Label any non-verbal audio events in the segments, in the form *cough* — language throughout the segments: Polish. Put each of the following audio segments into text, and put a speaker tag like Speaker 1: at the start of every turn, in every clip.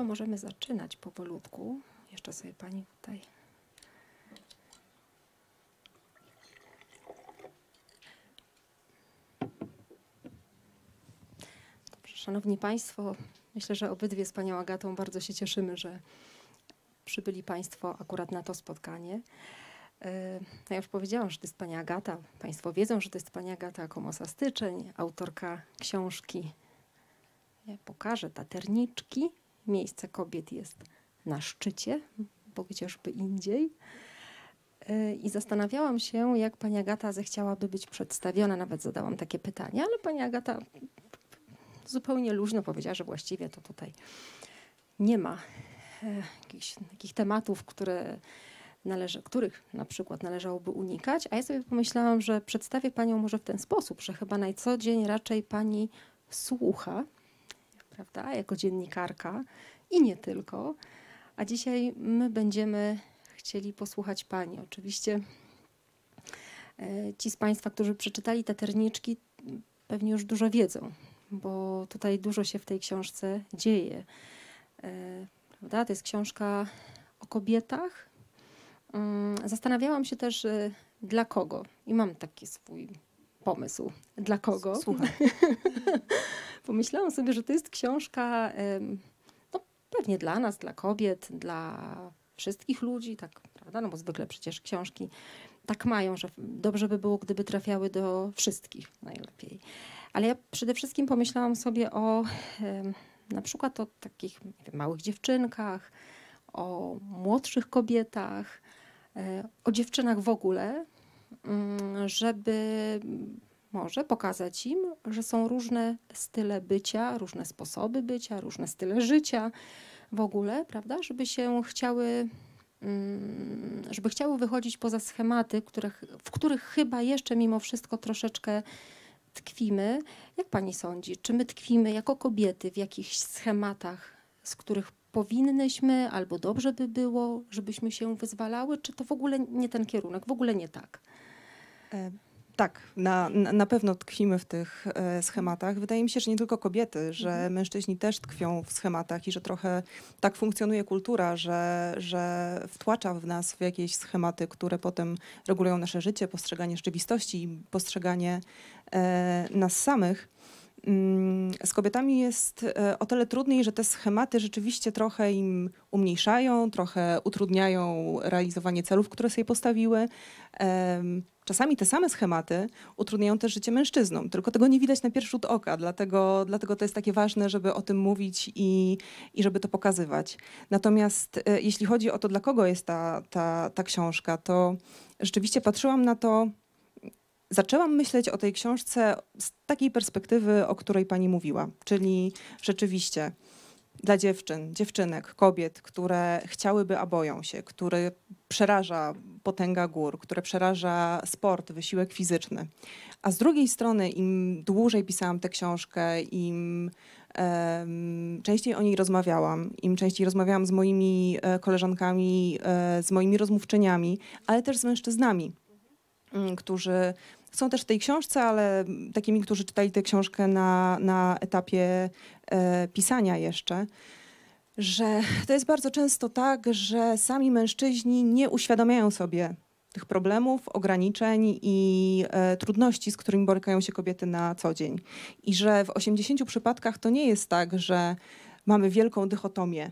Speaker 1: chyba możemy zaczynać powolutku. Jeszcze sobie Pani tutaj... Dobrze, szanowni Państwo, myślę, że obydwie z Panią Agatą bardzo się cieszymy, że przybyli Państwo akurat na to spotkanie. E, no ja już powiedziałam, że to jest pani Agata. Państwo wiedzą, że to jest pani Agata Komosa Styczeń, autorka książki. Ja e, pokażę taterniczki miejsce kobiet jest na szczycie, bo gdzieżby indziej. E, I zastanawiałam się, jak pani Agata zechciałaby być przedstawiona. Nawet zadałam takie pytanie, ale pani Agata zupełnie luźno powiedziała, że właściwie to tutaj nie ma e, jakichś takich tematów, które należy, których na przykład należałoby unikać. A ja sobie pomyślałam, że przedstawię panią może w ten sposób, że chyba na co dzień raczej pani słucha prawda, jako dziennikarka i nie tylko. A dzisiaj my będziemy chcieli posłuchać Pani. Oczywiście e, ci z Państwa, którzy przeczytali te terniczki, pewnie już dużo wiedzą, bo tutaj dużo się w tej książce dzieje. E, prawda? To jest książka o kobietach. Mm, zastanawiałam się też, e, dla kogo. I mam taki swój pomysł. Dla kogo? Słucham. *laughs* pomyślałam sobie, że to jest książka no, pewnie dla nas, dla kobiet, dla wszystkich ludzi, tak, prawda? No bo zwykle przecież książki tak mają, że dobrze by było, gdyby trafiały do wszystkich najlepiej. Ale ja przede wszystkim pomyślałam sobie o na przykład o takich wiem, małych dziewczynkach, o młodszych kobietach, e, o dziewczynach w ogóle, mm, żeby może pokazać im, że są różne style bycia, różne sposoby bycia, różne style życia w ogóle, prawda? Żeby się chciały, mm, żeby chciały wychodzić poza schematy, których, w których chyba jeszcze mimo wszystko troszeczkę tkwimy. Jak pani sądzi, czy my tkwimy jako kobiety w jakichś schematach, z których powinnyśmy albo dobrze by było, żebyśmy się wyzwalały, czy to w ogóle nie ten kierunek, w ogóle nie tak? E,
Speaker 2: tak, na, na pewno tkwimy w tych e, schematach. Wydaje mi się, że nie tylko kobiety, że mhm. mężczyźni też tkwią w schematach i że trochę tak funkcjonuje kultura, że, że wtłacza w nas w jakieś schematy, które potem regulują nasze życie, postrzeganie rzeczywistości i postrzeganie e, nas samych. Mm, z kobietami jest e, o tyle trudniej, że te schematy rzeczywiście trochę im umniejszają, trochę utrudniają realizowanie celów, które sobie postawiły. Czasami te same schematy utrudniają też życie mężczyznom, tylko tego nie widać na pierwszy rzut oka, dlatego, dlatego to jest takie ważne, żeby o tym mówić i, i żeby to pokazywać. Natomiast e, jeśli chodzi o to, dla kogo jest ta, ta, ta książka, to rzeczywiście patrzyłam na to Zaczęłam myśleć o tej książce z takiej perspektywy, o której pani mówiła, czyli rzeczywiście dla dziewczyn, dziewczynek, kobiet, które chciałyby, a boją się, które przeraża potęga gór, które przeraża sport, wysiłek fizyczny. A z drugiej strony, im dłużej pisałam tę książkę, im częściej o niej rozmawiałam, im częściej rozmawiałam z moimi e, koleżankami, e, z moimi rozmówczyniami, ale też z mężczyznami, mm, którzy są też w tej książce, ale takimi, którzy czytali tę książkę na, na etapie e, pisania jeszcze, że to jest bardzo często tak, że sami mężczyźni nie uświadamiają sobie tych problemów, ograniczeń i e, trudności, z którymi borykają się kobiety na co dzień. I że w 80 przypadkach to nie jest tak, że mamy wielką dychotomię.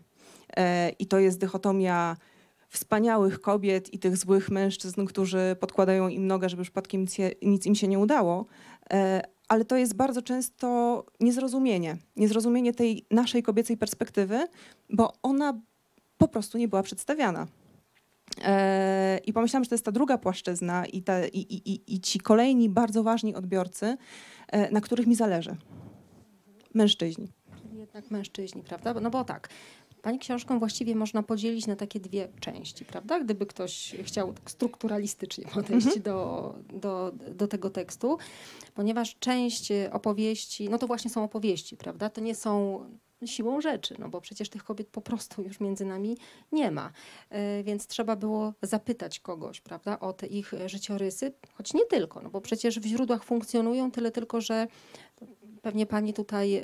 Speaker 2: E, I to jest dychotomia wspaniałych kobiet i tych złych mężczyzn, którzy podkładają im nogę, żeby przypadkiem nic im się nie udało. E, ale to jest bardzo często niezrozumienie, niezrozumienie tej naszej kobiecej perspektywy, bo ona po prostu nie była przedstawiana. E, I pomyślałam, że to jest ta druga płaszczyzna i, ta, i, i, i ci kolejni bardzo ważni odbiorcy, e, na których mi zależy. Mężczyźni.
Speaker 1: Czyli jednak mężczyźni, prawda? No bo tak, Pani książką właściwie można podzielić na takie dwie części, prawda? Gdyby ktoś chciał tak strukturalistycznie *laughs* podejść mhm. do, do, do tego tekstu, ponieważ część e, opowieści, no to właśnie są opowieści, prawda? To nie są siłą rzeczy, no bo przecież tych kobiet po prostu już między nami nie ma. E, więc trzeba było zapytać kogoś, prawda, o te ich życiorysy, choć nie tylko, no bo przecież w źródłach funkcjonują tyle tylko, że pewnie pani tutaj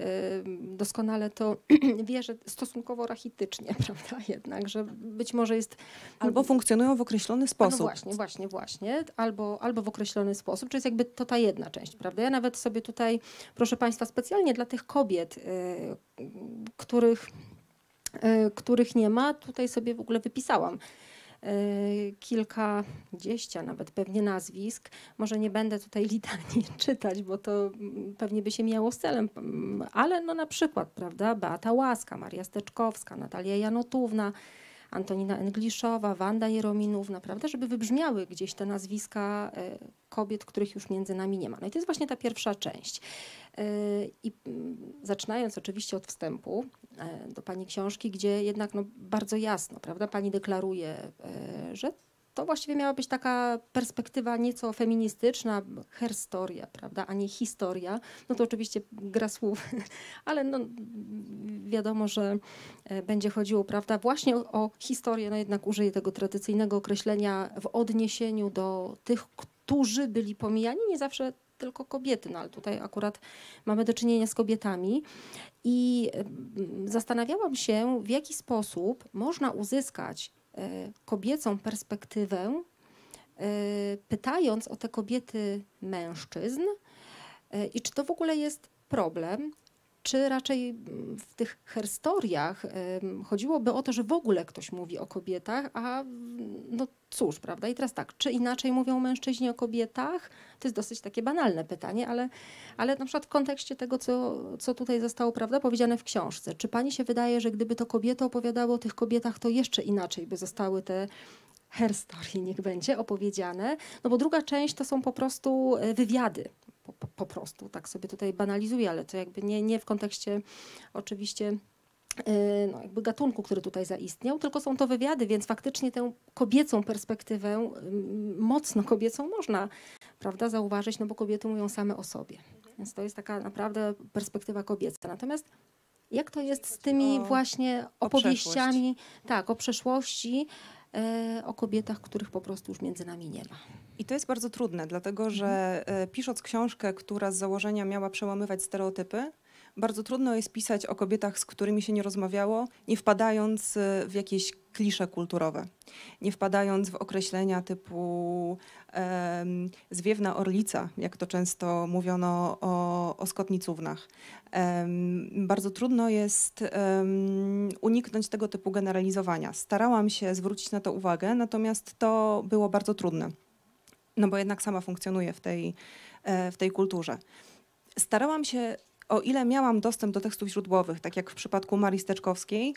Speaker 1: doskonale to *clears throat* wie, że stosunkowo rachitycznie, *laughs* prawda, jednak, że być może jest... Albo funkcjonują w określony no sposób. No właśnie, właśnie, właśnie, albo, albo w określony sposób, czyli jest jakby to ta jedna część, prawda. Ja nawet sobie tutaj, proszę państwa, specjalnie dla tych kobiet, y, których, y, których nie ma, tutaj sobie w ogóle wypisałam Y, kilka dziesięć, nawet pewnie nazwisk. Może nie będę tutaj *laughs* litanii czytać, bo to mm, pewnie by się miało z celem, mm, ale no na przykład, prawda, Beata Łaska, Maria Steczkowska, Natalia Janotówna, Antonina Engliszowa, Wanda Jerominów, naprawdę, żeby wybrzmiały gdzieś te nazwiska e, kobiet, których już między nami nie ma. No i to jest właśnie ta pierwsza część. E, I mm, zaczynając oczywiście od wstępu e, do pani książki, gdzie jednak no, bardzo jasno, prawda, pani deklaruje, że to właściwie miała być taka perspektywa nieco feministyczna, herstoria, prawda, a nie historia. No to oczywiście gra słów, *laughs* ale no, wiadomo, że e, będzie chodziło, prawda, właśnie o, o historię, no jednak użyję tego tradycyjnego określenia w odniesieniu do tych, którzy byli pomijani, nie zawsze tylko kobiety, no ale tutaj akurat mamy do czynienia z kobietami. I zastanawiałam się, w jaki sposób można uzyskać Y, kobiecą perspektywę, y, pytając o te kobiety mężczyzn y, i czy to w ogóle jest problem, czy raczej mm, w tych herstoriach chodziłoby o to, że w ogóle ktoś mówi o kobietach, a mm, no cóż, prawda? I teraz tak, czy inaczej mówią mężczyźni o kobietach? To jest dosyć takie banalne pytanie, ale, ale na przykład w kontekście tego, co, co tutaj zostało, prawda, powiedziane w książce. Czy pani się wydaje, że gdyby to kobiety opowiadały o tych kobietach, to jeszcze inaczej by zostały te herstory niech będzie, opowiedziane? No bo druga część to są po prostu e, wywiady po, po, prostu. Tak sobie tutaj banalizuję, ale to jakby nie, nie w kontekście oczywiście e, no, jakby gatunku, który tutaj zaistniał, tylko są to wywiady, więc faktycznie tę kobiecą perspektywę, mocno kobiecą można prawda, zauważyć, no bo kobiety mówią same o sobie. Więc to jest taka naprawdę perspektywa kobieca. Natomiast jak to jest z tymi właśnie opowieściami, tak, o przeszłości, E, o kobietach, których po prostu już między nami nie ma.
Speaker 2: I to jest bardzo trudne, dlatego że e, pisząc książkę, która z założenia miała przełamywać stereotypy, bardzo trudno jest pisać o kobietach, z którymi się nie rozmawiało, nie wpadając e, w jakieś klisze kulturowe, nie wpadając w określenia typu Zwiewna Orlica, jak to często mówiono o, o Bardzo trudno jest uniknąć tego typu generalizowania. Starałam się zwrócić na to uwagę, natomiast to było bardzo trudne, no bo jednak sama funkcjonuję w tej, e, w tej kulturze. Starałam się o ile miałam dostęp do tekstów źródłowych, tak jak w przypadku Marii Steczkowskiej,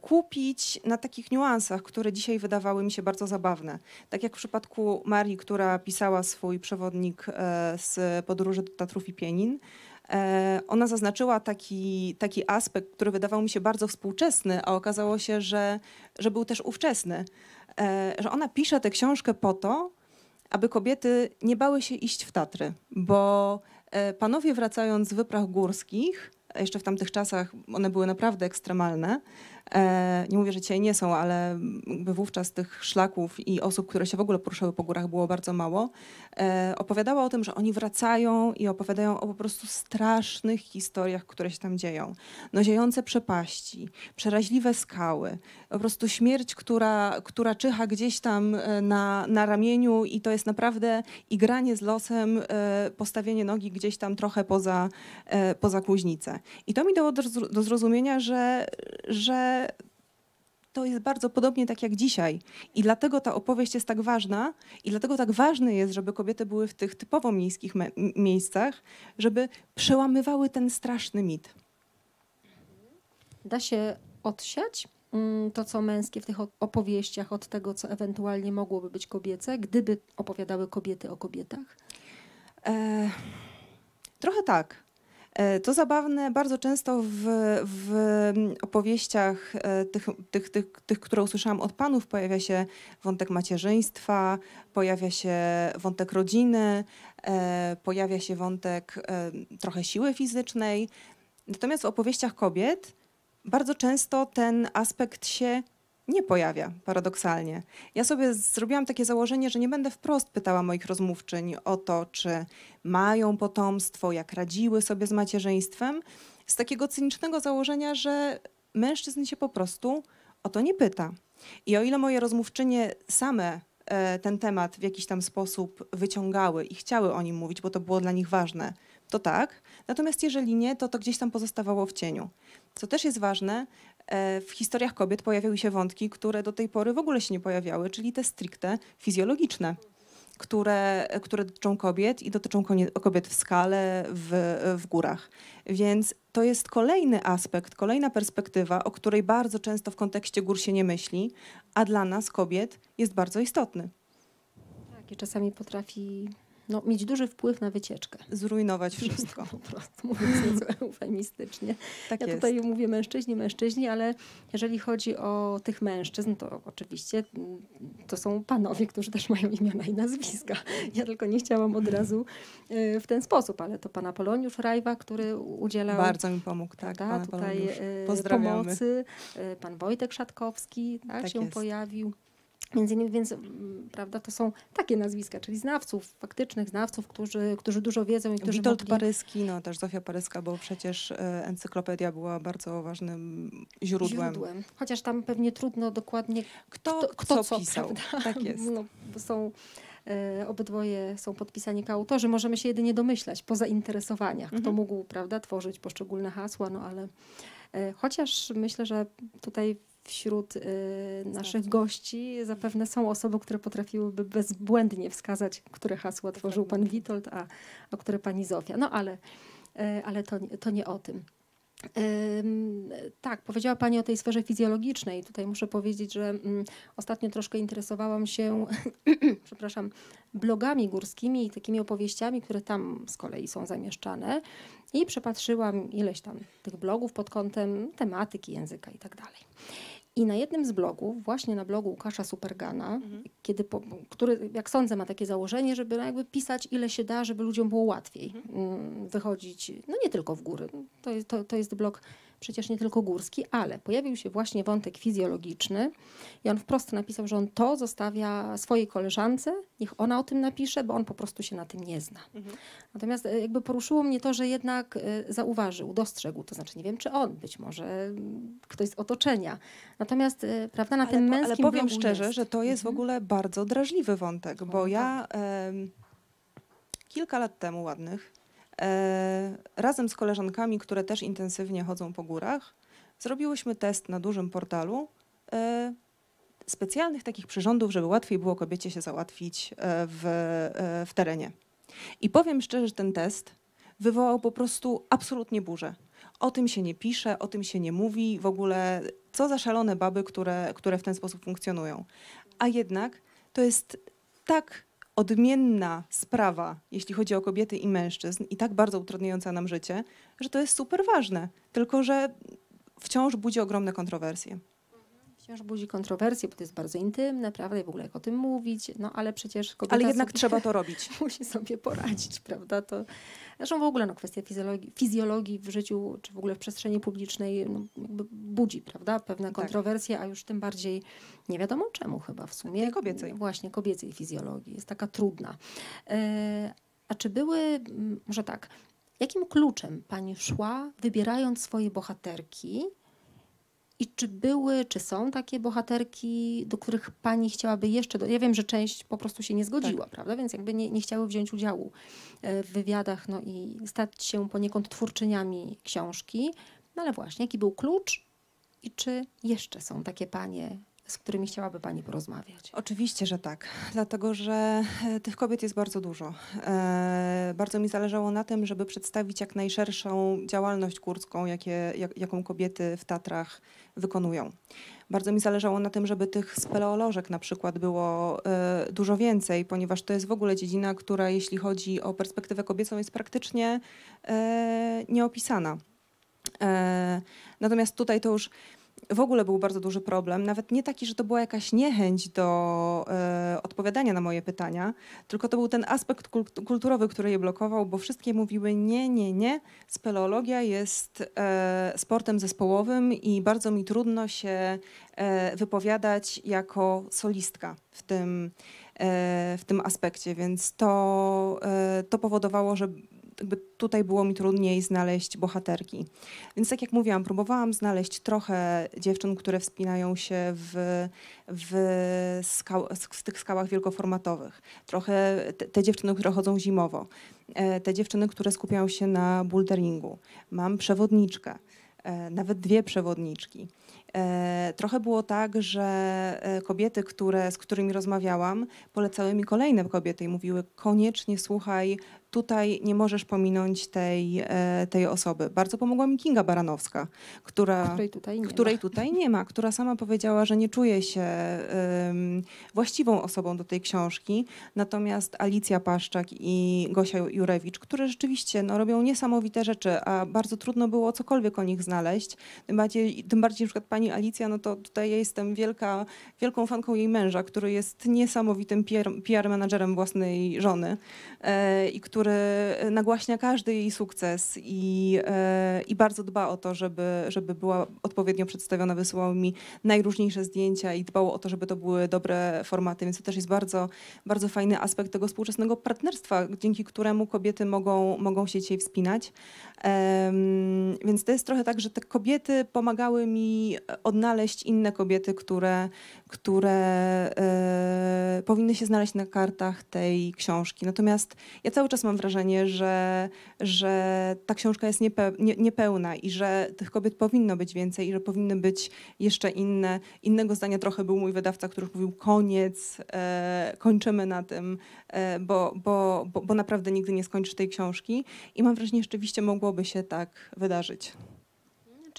Speaker 2: kupić na takich niuansach, które dzisiaj wydawały mi się bardzo zabawne. Tak jak w przypadku Marii, która pisała swój przewodnik e, z podróży do Tatrów i Pienin, e, ona zaznaczyła taki, taki aspekt, który wydawał mi się bardzo współczesny, a okazało się, że, że był też ówczesny. E, że ona pisze tę książkę po to, aby kobiety nie bały się iść w Tatry, bo panowie wracając z wypraw górskich, jeszcze w tamtych czasach one były naprawdę ekstremalne, E, nie mówię, że dzisiaj nie są, ale wówczas tych szlaków i osób, które się w ogóle poruszały po górach było bardzo mało. E, opowiadała o tym, że oni wracają i opowiadają o po prostu strasznych historiach, które się tam dzieją. No ziejące przepaści, przeraźliwe skały, po prostu śmierć, która, która czyha gdzieś tam e, na, na ramieniu i to jest naprawdę igranie z losem, postawienie nogi gdzieś tam trochę poza, poza kuźnicę. I to mi dało do, do zrozumienia, że, że to jest bardzo podobnie tak jak dzisiaj. I dlatego ta opowieść jest tak ważna i dlatego tak ważne jest, żeby kobiety były w tych typowo miejskich miejscach, żeby przełamywały ten straszny mit.
Speaker 1: Da się odsiać mm, to, co męskie w tych opowieściach od tego, co ewentualnie mogłoby być kobiece, gdyby opowiadały kobiety o kobietach? E, trochę tak. E, to zabawne bardzo często w, w
Speaker 2: mm, opowieściach e, tych, tych, tych, tych, które usłyszałam od panów, pojawia się wątek macierzyństwa, pojawia się wątek rodziny, e, pojawia się wątek trochę siły fizycznej. Natomiast w opowieściach kobiet bardzo często ten aspekt się nie pojawia, paradoksalnie. Ja sobie zrobiłam takie założenie, że nie będę wprost pytała moich rozmówczyń o to, czy mają potomstwo, jak radziły sobie z macierzyństwem, z takiego cynicznego założenia, że mężczyzn się po prostu o to nie pyta. I o ile moje rozmówczynie same e, ten temat w jakiś tam sposób wyciągały i chciały o nim mówić, bo to było dla nich ważne, to tak. Natomiast jeżeli nie, to to gdzieś tam pozostawało w cieniu. Co też jest ważne, E, w historiach kobiet pojawiały się wątki, które do tej pory w ogóle się nie pojawiały, czyli te stricte fizjologiczne które, które dotyczą kobiet i dotyczą kobiet w skale, w, w górach. Więc to jest kolejny aspekt, kolejna perspektywa, o której bardzo często w kontekście gór się nie myśli, a dla nas, kobiet, jest bardzo istotny.
Speaker 1: Tak, i czasami potrafi no, mieć duży wpływ na wycieczkę. Zrujnować *laughs* wszystko. po prostu, mówiąc *laughs* nieco eufemistycznie. Tak ja jest. tutaj mówię mężczyźni, mężczyźni, ale jeżeli chodzi o tych mężczyzn, to oczywiście mm, to są panowie, którzy też mają imiona i nazwiska. Ja tylko nie chciałam od razu y, w ten sposób, ale to pana Poloniusz Rajwa, który udzielał... Bardzo mi
Speaker 2: pomógł, tak. tutaj y, pomocy.
Speaker 1: Y, pan Wojtek Szatkowski tak, tak się jest. pojawił. Między innymi, więc mm, prawda, to są takie nazwiska, czyli znawców, faktycznych znawców, którzy, którzy dużo wiedzą i którzy Witold mogli...
Speaker 2: Paryski, no też Zofia Paryska, bo przecież e, encyklopedia była bardzo ważnym źródłem. źródłem.
Speaker 1: Chociaż tam pewnie trudno dokładnie kto, kto, kto co, co pisał. Prawda? Tak jest. No, są e, obydwoje są podpisani jako autorzy. Możemy się jedynie domyślać po zainteresowaniach, mhm. kto mógł prawda, tworzyć poszczególne hasła, no ale e, chociaż myślę, że tutaj wśród y, naszych gości zapewne są osoby, które potrafiłyby bezbłędnie wskazać, które hasła tworzył pan Witold, a, a które pani Zofia. No ale, y, ale to, to nie o tym. Tak, powiedziała Pani o tej sferze fizjologicznej. Tutaj muszę powiedzieć, że mm, ostatnio troszkę interesowałam się, *clears throat* przepraszam, blogami górskimi i takimi opowieściami, które tam z kolei są zamieszczane. I przepatrzyłam ileś tam tych blogów pod kątem tematyki języka i tak dalej. I na jednym z blogów, właśnie na blogu Łukasza Supergana, mhm. kiedy po, który, jak sądzę, ma takie założenie, żeby no jakby pisać ile się da, żeby ludziom było łatwiej mhm. Mm, wychodzić, no nie tylko w góry. To jest, to, to jest blog przecież nie tylko Górski, ale pojawił się właśnie wątek fizjologiczny i on wprost napisał, że on to zostawia swojej koleżance, niech ona o tym napisze, bo on po prostu się na tym nie zna. Mhm. Natomiast e, jakby poruszyło mnie to, że jednak e, zauważył, dostrzegł, to znaczy nie wiem czy on, być może mm, ktoś z otoczenia. Natomiast e, prawda, na ale, tym męskim Ale powiem szczerze, jest.
Speaker 2: że to jest mhm. w ogóle bardzo drażliwy wątek, bo ja... Tak. kilka lat temu ładnych E, razem z koleżankami, które też intensywnie chodzą po górach, zrobiłyśmy test na dużym portalu e, specjalnych takich przyrządów, żeby łatwiej było kobiecie się załatwić e, w, w terenie. I powiem szczerze, że ten test wywołał po prostu absolutnie burzę. O tym się nie pisze, o tym się nie mówi, w ogóle co za szalone baby, które, które w ten sposób funkcjonują. A jednak to jest tak odmienna sprawa, jeśli chodzi o kobiety i mężczyzn, i tak bardzo utrudniająca nam życie, że to jest super ważne, tylko że wciąż budzi ogromne kontrowersje
Speaker 1: wciąż budzi kontrowersje, bo to jest bardzo intymne, prawda, i w ogóle jak o tym mówić, no ale przecież kobieta... Ale jednak sobie, trzeba *laughs* to robić. Musi sobie poradzić, prawda, to... Zresztą w ogóle no, kwestia fizjologii, fizjologii w życiu, czy w ogóle w przestrzeni publicznej no, budzi, prawda, pewne tak. kontrowersje, tak. a już tym bardziej nie wiadomo czemu chyba w sumie. Tej kobiecej. Właśnie, kobiecej fizjologii, jest taka trudna. E, a czy były, może tak, jakim kluczem pani szła, wybierając swoje bohaterki i czy były, czy są takie bohaterki, do których pani chciałaby jeszcze. Do... Ja wiem, że część po prostu się nie zgodziła, tak. prawda? Więc jakby nie, nie chciały wziąć udziału e, w wywiadach, no i stać się poniekąd twórczyniami książki. No ale właśnie, jaki był klucz i czy jeszcze są takie panie z którymi chciałaby Pani porozmawiać?
Speaker 2: Oczywiście, że tak, dlatego że e, tych kobiet jest bardzo
Speaker 1: dużo. E, bardzo mi
Speaker 2: zależało na tym, żeby przedstawić jak najszerszą działalność kurcką, jakie, jak, jaką kobiety w Tatrach wykonują. Bardzo mi zależało na tym, żeby tych speleolożek na przykład było e, dużo więcej, ponieważ to jest w ogóle dziedzina, która jeśli chodzi o perspektywę kobiecą jest praktycznie nieopisana. Natomiast tutaj to już w ogóle był bardzo duży problem, nawet nie taki, że to była jakaś niechęć do e, odpowiadania na moje pytania, tylko to był ten aspekt kulturowy, który je blokował, bo wszystkie mówiły nie, nie, nie, speleologia jest e, sportem zespołowym i bardzo mi trudno się e, wypowiadać jako solistka w tym, e, w tym aspekcie, więc to, e, to powodowało, że jakby tutaj było mi trudniej znaleźć bohaterki. Więc tak jak mówiłam, próbowałam znaleźć trochę dziewczyn, które wspinają się w, w, skał, w tych skałach wielkoformatowych. Trochę te, te dziewczyny, które chodzą zimowo. E, te dziewczyny, które skupiają się na boulderingu. Mam przewodniczkę e, nawet dwie przewodniczki. E, trochę było tak, że kobiety, które, z którymi rozmawiałam, polecały mi kolejne kobiety i mówiły: Koniecznie słuchaj tutaj nie możesz pominąć tej, e, tej osoby. Bardzo pomogła mi Kinga Baranowska, która, której,
Speaker 1: tutaj nie, której nie
Speaker 2: tutaj nie ma, która sama powiedziała, że nie czuje się um, właściwą osobą do tej książki. Natomiast Alicja Paszczak i Gosia Jurewicz, które rzeczywiście no, robią niesamowite rzeczy, a bardzo trudno było cokolwiek o nich znaleźć. Tym bardziej, tym bardziej na przykład pani Alicja, no to tutaj ja jestem wielka, wielką fanką jej męża, który jest niesamowitym PR, PR menadżerem własnej żony e, i który który nagłaśnia każdy jej sukces i, e, i bardzo dba o to, żeby, żeby była odpowiednio przedstawiona, wysyłał mi najróżniejsze zdjęcia i dbało o to, żeby to były dobre formaty, więc to też jest bardzo, bardzo fajny aspekt tego współczesnego partnerstwa, dzięki któremu kobiety mogą, mogą się dzisiaj wspinać. Um, więc to jest trochę tak, że te kobiety pomagały mi odnaleźć inne kobiety, które, które y, powinny się znaleźć na kartach tej książki. Natomiast ja cały czas mam wrażenie, że, że ta książka jest niepe, nie, niepełna i że tych kobiet powinno być więcej i że powinny być jeszcze inne. Innego zdania trochę był mój wydawca, który mówił koniec, y, kończymy na tym, y, bo, bo, bo, bo naprawdę nigdy nie skończysz tej książki. I mam wrażenie, że rzeczywiście mogłoby się tak wydarzyć.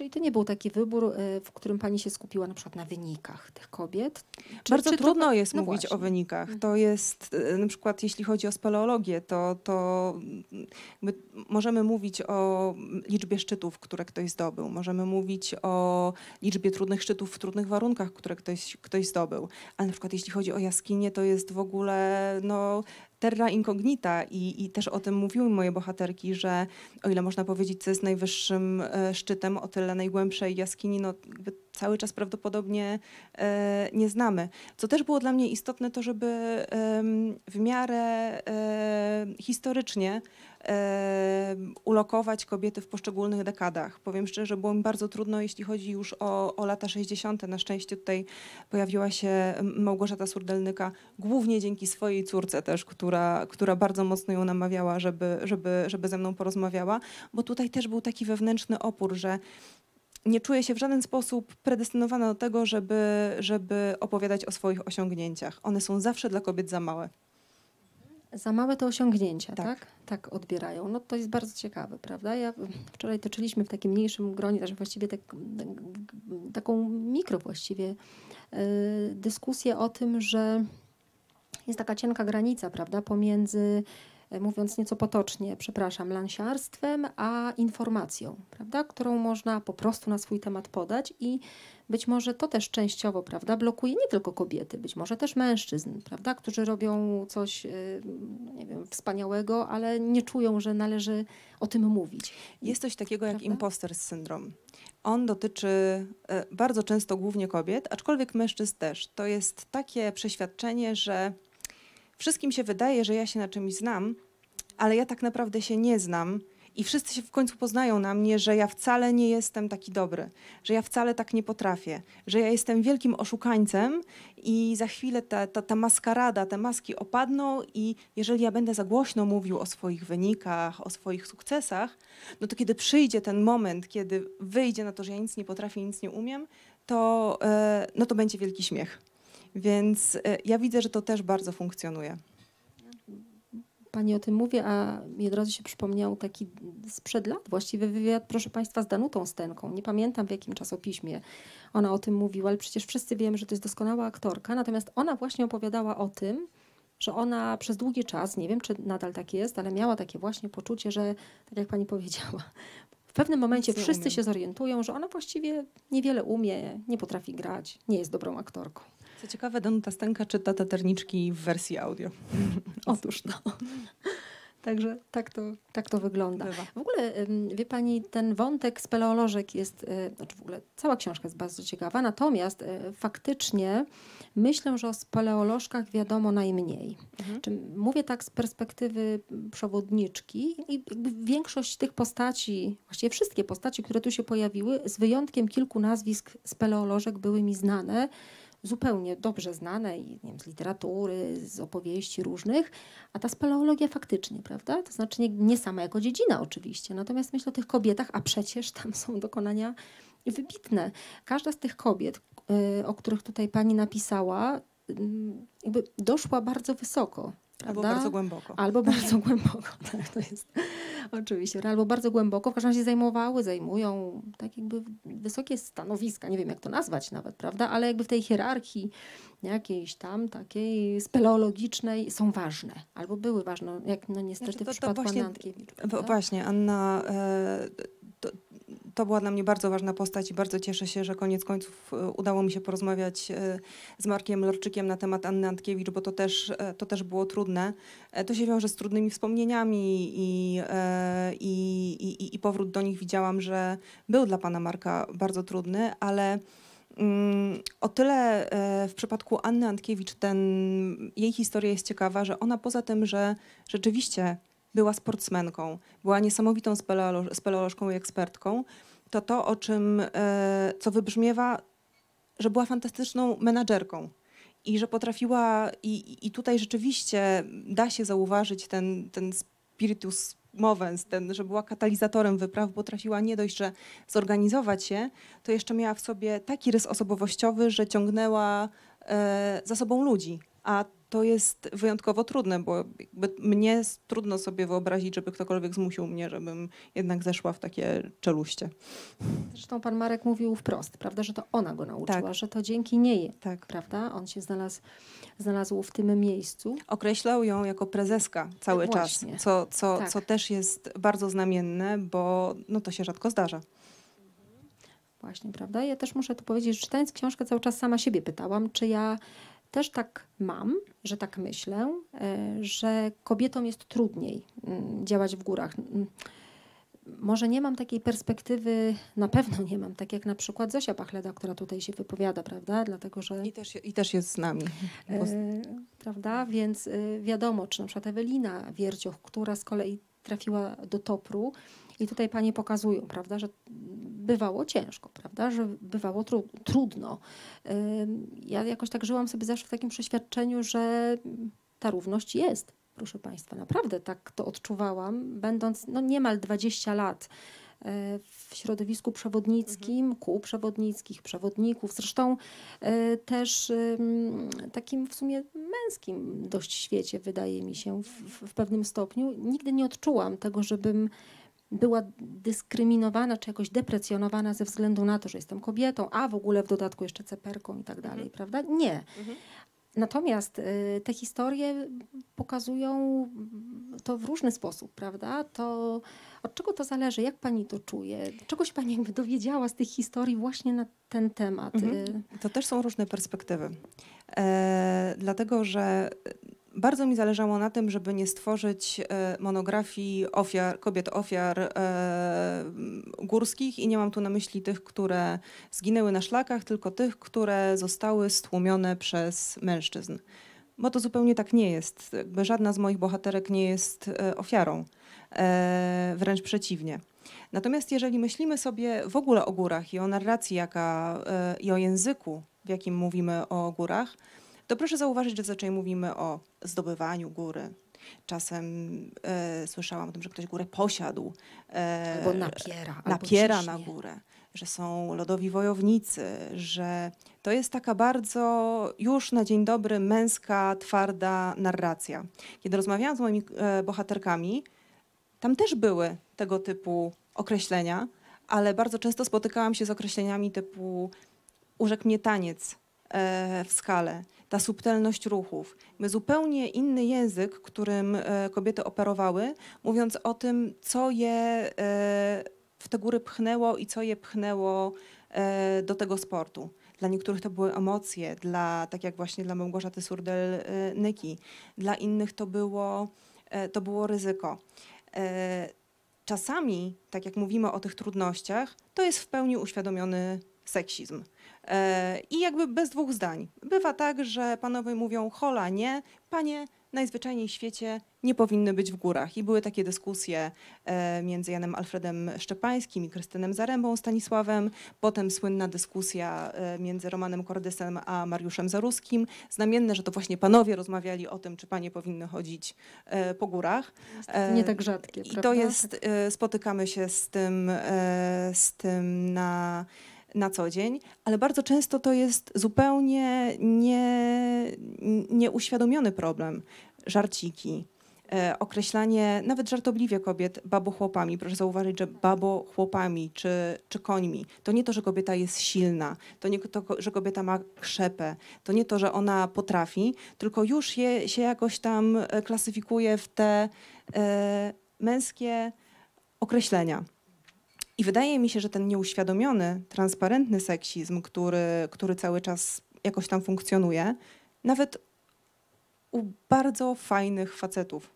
Speaker 1: Czyli to nie był taki wybór, y, w którym pani się skupiła na przykład na wynikach tych kobiet. Czy, Bardzo czy trudno to... Tak- jest no mówić
Speaker 2: właśnie. o wynikach. Mhm. To jest y, na przykład, jeśli chodzi o speleologię, to, to możemy mówić o liczbie szczytów, które ktoś zdobył. Możemy mówić o liczbie trudnych szczytów w trudnych warunkach, które ktoś, ktoś zdobył. Ale na przykład jeśli chodzi o jaskinie, to jest w ogóle no, terra incognita i, i też o tym mówiły moje bohaterki, że o ile można powiedzieć, co jest najwyższym e, szczytem, o tyle najgłębszej jaskini, no cały czas prawdopodobnie e, nie znamy. Co też było dla mnie istotne, to żeby w miarę e, historycznie e, ulokować kobiety w poszczególnych dekadach. Powiem szczerze, było mi bardzo trudno, jeśli chodzi już o, o lata 60. Na szczęście tutaj pojawiła się Małgorzata Surdelnyka, głównie dzięki swojej córce też, która, która bardzo mocno ją namawiała, żeby, żeby, żeby ze mną porozmawiała, bo tutaj też był taki wewnętrzny opór, że nie czuję się w żaden sposób predestynowana do tego, żeby, żeby opowiadać o swoich osiągnięciach. One są zawsze dla kobiet za małe.
Speaker 1: Za małe to osiągnięcia, tak. tak? Tak odbierają. No to jest bardzo ciekawe, prawda? Ja wczoraj toczyliśmy w takim mniejszym gronie, też właściwie tak, tak, taką mikro właściwie yy, dyskusję o tym, że jest taka cienka granica, prawda, pomiędzy mówiąc nieco potocznie, przepraszam, lansiarstwem, a informacją, prawda, którą można po prostu na swój temat podać i być może to też częściowo, prawda, blokuje nie tylko kobiety, być może też mężczyzn, prawda, którzy robią coś, y, nie wiem, wspaniałego, ale nie czują, że należy o tym mówić. Jest
Speaker 2: coś takiego prawda? jak imposter syndrom. On dotyczy e, bardzo często głównie kobiet, aczkolwiek mężczyzn też. To jest takie przeświadczenie, że wszystkim się wydaje, że ja się na czymś znam, ale ja tak naprawdę się nie znam. I wszyscy się w końcu poznają na mnie, że ja wcale nie jestem taki dobry, że ja wcale tak nie potrafię, że ja jestem wielkim oszukańcem i za chwilę ta, ta, ta maskarada, te maski opadną i jeżeli ja będę za głośno mówił o swoich wynikach, o swoich sukcesach, no to kiedy przyjdzie ten moment, kiedy wyjdzie na to, że ja nic nie potrafię, nic nie umiem, to, e, no to będzie wielki śmiech. Więc e, ja widzę,
Speaker 1: że to też bardzo funkcjonuje. Pani o tym mówi, a mi od razu się przypomniał taki sprzed lat właściwie wywiad, proszę Państwa, z Danutą Stenką. Nie pamiętam w jakim czasopiśmie ona o tym mówiła, ale przecież wszyscy wiemy, że to jest doskonała aktorka. Natomiast ona właśnie opowiadała o tym, że ona przez długi czas, nie wiem czy nadal tak jest, ale miała takie właśnie poczucie, że tak jak Pani powiedziała, w pewnym momencie wszyscy się zorientują, że ona właściwie niewiele umie, nie potrafi grać, nie jest dobrą aktorką.
Speaker 2: Co ciekawe, Danuta Stenka czyta taterniczki w wersji audio. *laughs* Otóż no.
Speaker 1: Także tak to, tak to wygląda. Bywa. W ogóle, wie pani, ten wątek speleolożek jest, e, znaczy w ogóle cała książka jest bardzo ciekawa, natomiast e, faktycznie myślę, że o speleolożkach wiadomo najmniej. Mhm. mówię tak z perspektywy przewodniczki i większość tych postaci, właściwie wszystkie postaci, które tu się pojawiły, z wyjątkiem kilku nazwisk speleolożek były mi znane zupełnie dobrze znane i nie wiem, z literatury, z opowieści różnych, a ta speleologia faktycznie, prawda? To znaczy nie, nie sama jako dziedzina oczywiście, natomiast myślę o tych kobietach, a przecież tam są dokonania wybitne. Każda z tych kobiet, y, o których tutaj pani napisała, y, jakby doszła bardzo wysoko Prawda? Albo bardzo
Speaker 3: głęboko. Albo
Speaker 1: *laughs* bardzo głęboko, *laughs* tak, to jest oczywiście. No, albo bardzo głęboko, w każdym razie zajmowały, zajmują tak jakby wysokie stanowiska, nie wiem jak to nazwać nawet, prawda, ale jakby w tej hierarchii jakiejś tam takiej speleologicznej są ważne, albo były ważne, no, jak no niestety znaczy, to, to w przypadku właśnie,
Speaker 2: Właśnie, Anna... E, to, to była dla mnie bardzo ważna postać i bardzo cieszę się, że koniec końców e, udało mi się porozmawiać e, z Markiem Lorczykiem na temat Anny Antkiewicz, bo to też, e, to też było trudne. To się wiąże z trudnymi wspomnieniami i, i, i, i powrót do nich widziałam, że był dla pana Marka bardzo trudny, ale mm, o tyle w przypadku Anny Antkiewicz ten, jej historia jest ciekawa, że ona poza tym, że rzeczywiście była sportsmenką, była niesamowitą speleolożką i ekspertką, to to, o czym, e, co wybrzmiewa, że była fantastyczną menadżerką i że potrafiła, i, i tutaj rzeczywiście da się zauważyć ten, ten spiritus mowens, ten, że była katalizatorem wypraw, potrafiła nie dość, że zorganizować je, to jeszcze miała w sobie taki rys osobowościowy, że ciągnęła e, za sobą ludzi. A to jest wyjątkowo trudne, bo mnie trudno sobie wyobrazić, żeby ktokolwiek zmusił mnie, żebym jednak zeszła w takie czeluście.
Speaker 1: Zresztą pan Marek mówił wprost, prawda, że to ona go nauczyła, tak. że to dzięki niej, tak. prawda, on się znalazł, znalazł w tym miejscu. Określał ją jako prezeska cały tak, czas,
Speaker 2: co, co, tak. co
Speaker 1: też jest bardzo znamienne, bo no, to się rzadko zdarza. Właśnie, prawda? Ja też muszę tu powiedzieć, że czytając książkę cały czas sama siebie pytałam, czy ja też tak mam, że tak myślę, e, że kobietom jest trudniej mm, działać w górach. Mm, może nie mam takiej perspektywy, na pewno nie mam, tak jak na przykład Zosia Pachleda, która tutaj się wypowiada, prawda? Dlatego, że... I też, i też jest z nami. Bo... E, prawda? Więc e, wiadomo, czy na przykład Ewelina Wiercioch, która z kolei trafiła do Topru, i tutaj panie pokazują, prawda, że bywało ciężko, prawda, że bywało tru trudno. Ja jakoś tak żyłam sobie zawsze w takim przeświadczeniu, że ta równość jest, proszę Państwa. Naprawdę tak to odczuwałam, będąc no, niemal 20 lat y, w środowisku przewodnickim, mhm. kół przewodnickich, przewodników, zresztą y, też takim w sumie męskim dość świecie, wydaje mi się, w, w pewnym stopniu. Nigdy nie odczułam tego, żebym była dyskryminowana czy jakoś deprecjonowana ze względu na to, że jestem kobietą, a w ogóle w dodatku jeszcze ceperką i tak mhm. dalej, mhm. prawda? Nie. Mhm. Natomiast y, te historie pokazują to w różny sposób, prawda? To od czego to zależy? Jak pani to czuje? Czegoś pani jakby dowiedziała z tych historii właśnie na ten temat? Mhm. Y,
Speaker 2: to też są różne perspektywy. E, dlatego, że bardzo mi zależało na tym, żeby nie stworzyć e, monografii ofiar, kobiet ofiar e, górskich i nie mam tu na myśli tych, które zginęły na szlakach, tylko tych, które zostały stłumione przez mężczyzn. Bo to zupełnie tak nie jest. Jakby żadna z moich bohaterek nie jest e, ofiarą, wręcz przeciwnie. Natomiast jeżeli myślimy sobie w ogóle o górach i o narracji jaka, i o języku, w jakim mówimy o górach, to proszę zauważyć, że zazwyczaj mówimy o zdobywaniu góry. Czasem e, słyszałam o tym, że ktoś górę posiadł. E, albo napiera. Napiera albo na górę że są lodowi wojownicy, że to jest taka bardzo już na dzień dobry męska, twarda narracja. Kiedy rozmawiałam z moimi e, bohaterkami, tam też były tego typu określenia, ale bardzo często spotykałam się z określeniami typu urzekł mnie taniec e, w skale, ta subtelność ruchów. My zupełnie inny język, którym e, kobiety operowały, mówiąc o tym, co je e, w te góry pchnęło i co je pchnęło e, do tego sportu. Dla niektórych to były emocje, dla, tak jak właśnie dla Małgorzaty Surdel-Nyki, dla innych to było, to było ryzyko. Czasami, tak jak mówimy o tych trudnościach, to jest w pełni uświadomiony seksizm. E, I jakby bez dwóch zdań. Bywa tak, że panowie mówią hola nie, panie najzwyczajniej w świecie nie powinny być w górach. I były takie dyskusje e, między Janem Alfredem Szczepańskim i Krystynem Zarębą, Stanisławem. Potem słynna dyskusja e, między Romanem Kordysem a Mariuszem Zaruskim. Znamienne, że to właśnie panowie rozmawiali o tym, czy panie powinny chodzić po górach. Nie tak rzadkie, I prawda? I to tak. jest, spotykamy się z tym, z tym na na co dzień, ale bardzo często to jest zupełnie nie, nieuświadomiony problem. Żarciki, e, określanie nawet żartobliwie kobiet babo-chłopami. Proszę zauważyć, że babo-chłopami czy, czy końmi. To nie to, że kobieta jest silna, to nie to, że kobieta ma krzepę, to nie to, że ona potrafi, tylko już je, się jakoś tam e, klasyfikuje w te e, męskie określenia. I wydaje mi się, że ten nieuświadomiony, transparentny seksizm, który, który cały czas jakoś tam funkcjonuje, nawet u bardzo fajnych facetów,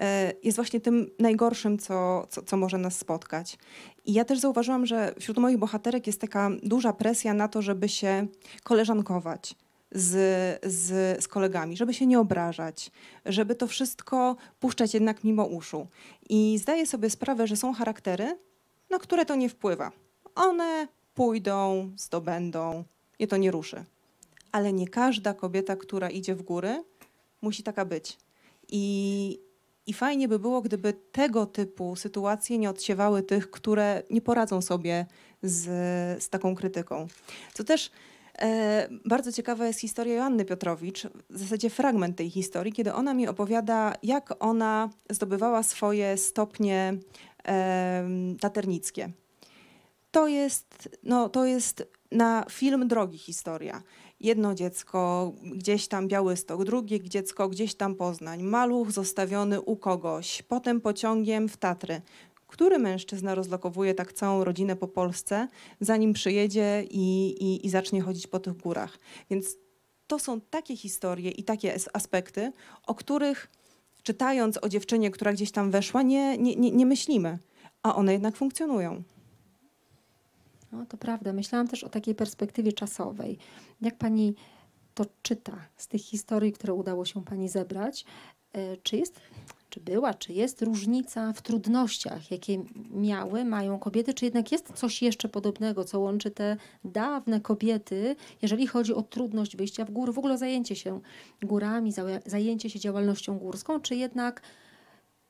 Speaker 2: e, jest właśnie tym najgorszym, co, co, co, może nas spotkać. I ja też zauważyłam, że wśród moich bohaterek jest taka duża presja na to, żeby się koleżankować. Z, z, z kolegami, żeby się nie obrażać, żeby to wszystko puszczać jednak mimo uszu. I zdaję sobie sprawę, że są charaktery, na które to nie wpływa. One pójdą, zdobędą, je to nie ruszy. Ale nie każda kobieta, która idzie w góry, musi taka być. I, I fajnie by było, gdyby tego typu sytuacje nie odsiewały tych, które nie poradzą sobie z, z taką krytyką. Co też e, bardzo ciekawa jest historia Joanny Piotrowicz, w zasadzie fragment tej historii, kiedy ona mi opowiada, jak ona zdobywała swoje stopnie taternickie. To jest, no, to jest na film drogi historia. Jedno dziecko gdzieś tam Białystok, drugie dziecko gdzieś tam Poznań, maluch zostawiony u kogoś, potem pociągiem w Tatry. Który mężczyzna rozlokowuje tak całą rodzinę po Polsce, zanim przyjedzie i, i, i zacznie chodzić po tych górach? Więc to są takie historie i takie aspekty, o których czytając o dziewczynie, która gdzieś tam weszła, nie, nie, nie, nie
Speaker 1: myślimy, a one jednak funkcjonują. No to prawda. Myślałam też o takiej perspektywie czasowej. Jak pani to czyta z tych historii, które udało się pani zebrać? E, czy jest czy była, czy jest różnica w trudnościach, jakie miały, mają kobiety, czy jednak jest coś jeszcze podobnego, co łączy te dawne kobiety, jeżeli chodzi o trudność wyjścia w góry, w ogóle zajęcie się górami, zajęcie się działalnością górską, czy jednak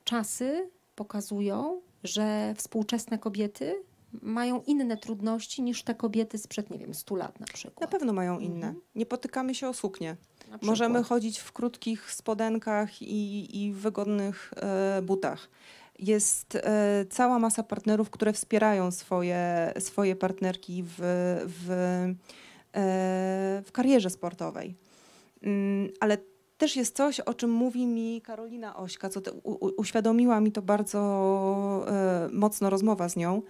Speaker 1: czasy pokazują, że współczesne kobiety mają inne trudności niż te kobiety sprzed, nie wiem, 100 lat na przykład. Na pewno mają mhm. inne. Mhm.
Speaker 2: Nie potykamy się o suknie.
Speaker 1: Możemy chodzić w
Speaker 2: krótkich spodenkach i, i wygodnych e, butach. Jest e, cała masa partnerów, które wspierają swoje, swoje partnerki w, w, e, w karierze sportowej. Mm, ale też jest coś, o czym mówi mi Karolina Ośka, co te, u, uświadomiła mi to bardzo e, mocno rozmowa z nią,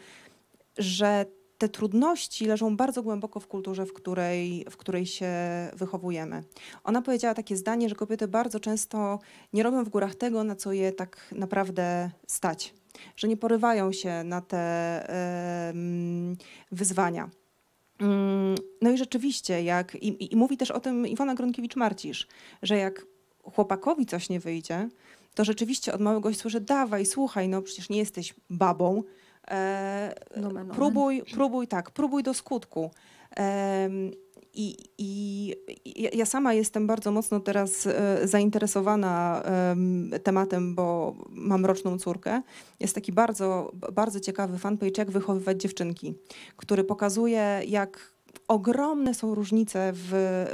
Speaker 2: że te trudności leżą bardzo głęboko w kulturze, w której, w której się wychowujemy. Ona powiedziała takie zdanie, że kobiety bardzo często nie robią w górach tego, na co je tak naprawdę stać, że nie porywają się na te wyzwania. Mm, no i rzeczywiście, jak i, i mówi też o tym Iwona Gronkiewicz-Marcisz, że jak chłopakowi coś nie wyjdzie, to rzeczywiście od małego słyszy, dawaj, słuchaj, no przecież nie jesteś babą, E, nomen, próbuj, nomen. próbuj tak, próbuj do skutku. I, i ja sama jestem bardzo mocno teraz e, zainteresowana tematem, bo mam roczną córkę. Jest taki bardzo, bardzo ciekawy fanpage, jak wychowywać dziewczynki, który pokazuje, jak ogromne są różnice w,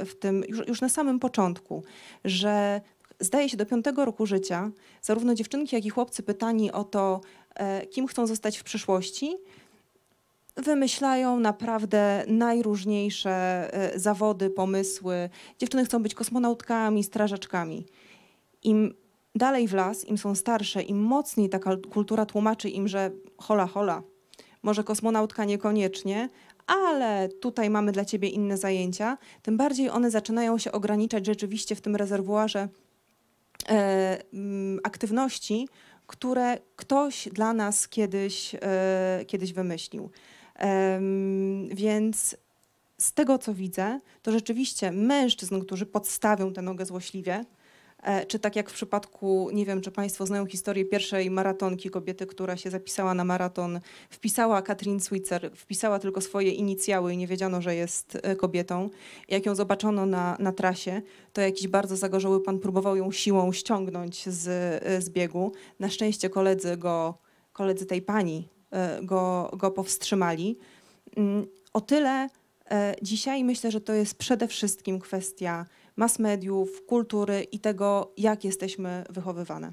Speaker 2: w tym, już, już na samym początku, że zdaje się do piątego roku życia zarówno dziewczynki, jak i chłopcy pytani o to, E, kim chcą zostać w przyszłości, wymyślają naprawdę najróżniejsze e, zawody, pomysły. Dziewczyny chcą być kosmonautkami, strażaczkami. Im dalej w las, im są starsze, im mocniej taka kultura tłumaczy im, że hola, hola, może kosmonautka niekoniecznie, ale tutaj mamy dla ciebie inne zajęcia, tym bardziej one zaczynają się ograniczać rzeczywiście w tym rezerwuarze e, aktywności, które ktoś dla nas kiedyś, e, kiedyś wymyślił. Więc z tego, co widzę, to rzeczywiście mężczyzn, którzy podstawią tę nogę złośliwie, E, czy tak jak w przypadku, nie wiem, czy Państwo znają historię pierwszej maratonki kobiety, która się zapisała na maraton, wpisała Katrin Switzer, wpisała tylko swoje inicjały i nie wiedziano, że jest e, kobietą. Jak ją zobaczono na, na trasie, to jakiś bardzo zagorzały pan próbował ją siłą ściągnąć z, e, z biegu. Na szczęście koledzy go, koledzy tej pani go, go powstrzymali. Mm, o tyle dzisiaj myślę, że to jest przede wszystkim kwestia mas mediów, kultury i tego, jak jesteśmy wychowywane.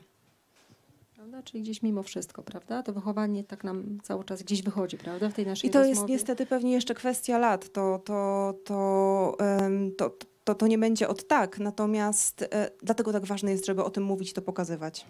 Speaker 1: Czyli gdzieś mimo wszystko, prawda? To wychowanie tak nam cały czas gdzieś wychodzi, prawda? W tej naszej I to rozmowie. jest niestety pewnie jeszcze kwestia lat.
Speaker 2: To, to, to, to, to, to nie będzie od tak. Natomiast e, dlatego tak ważne jest, żeby o tym mówić, to pokazywać.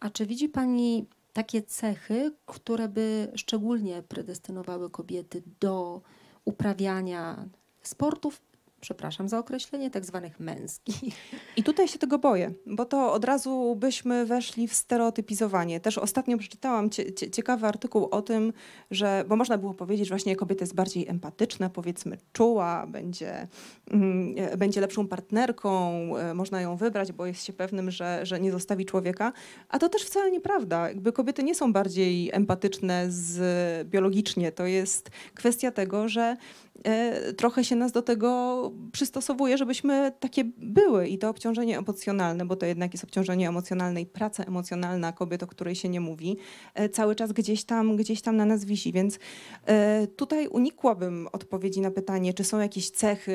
Speaker 1: A czy widzi Pani takie cechy, które by szczególnie predestynowały kobiety do uprawiania sportów przepraszam za określenie, tak zwanych męskich.
Speaker 2: I tutaj się tego boję, bo to od razu byśmy weszli w stereotypizowanie. Też ostatnio przeczytałam cie, cie, ciekawy artykuł o tym, że, bo można było powiedzieć, że właśnie kobieta jest bardziej empatyczna, powiedzmy czuła, będzie, mm, e, będzie lepszą partnerką, e, można ją wybrać, bo jest się pewnym, że, że nie zostawi człowieka. A to też wcale nieprawda. Jakby kobiety nie są bardziej empatyczne z, biologicznie. To jest kwestia tego, że E, trochę się nas do tego przystosowuje, żebyśmy takie były i to obciążenie emocjonalne, bo to jednak jest obciążenie emocjonalne i praca emocjonalna kobiet, o której się nie mówi, e, cały czas gdzieś tam, gdzieś tam na nas wisi, więc e, tutaj unikłabym odpowiedzi na pytanie, czy są jakieś cechy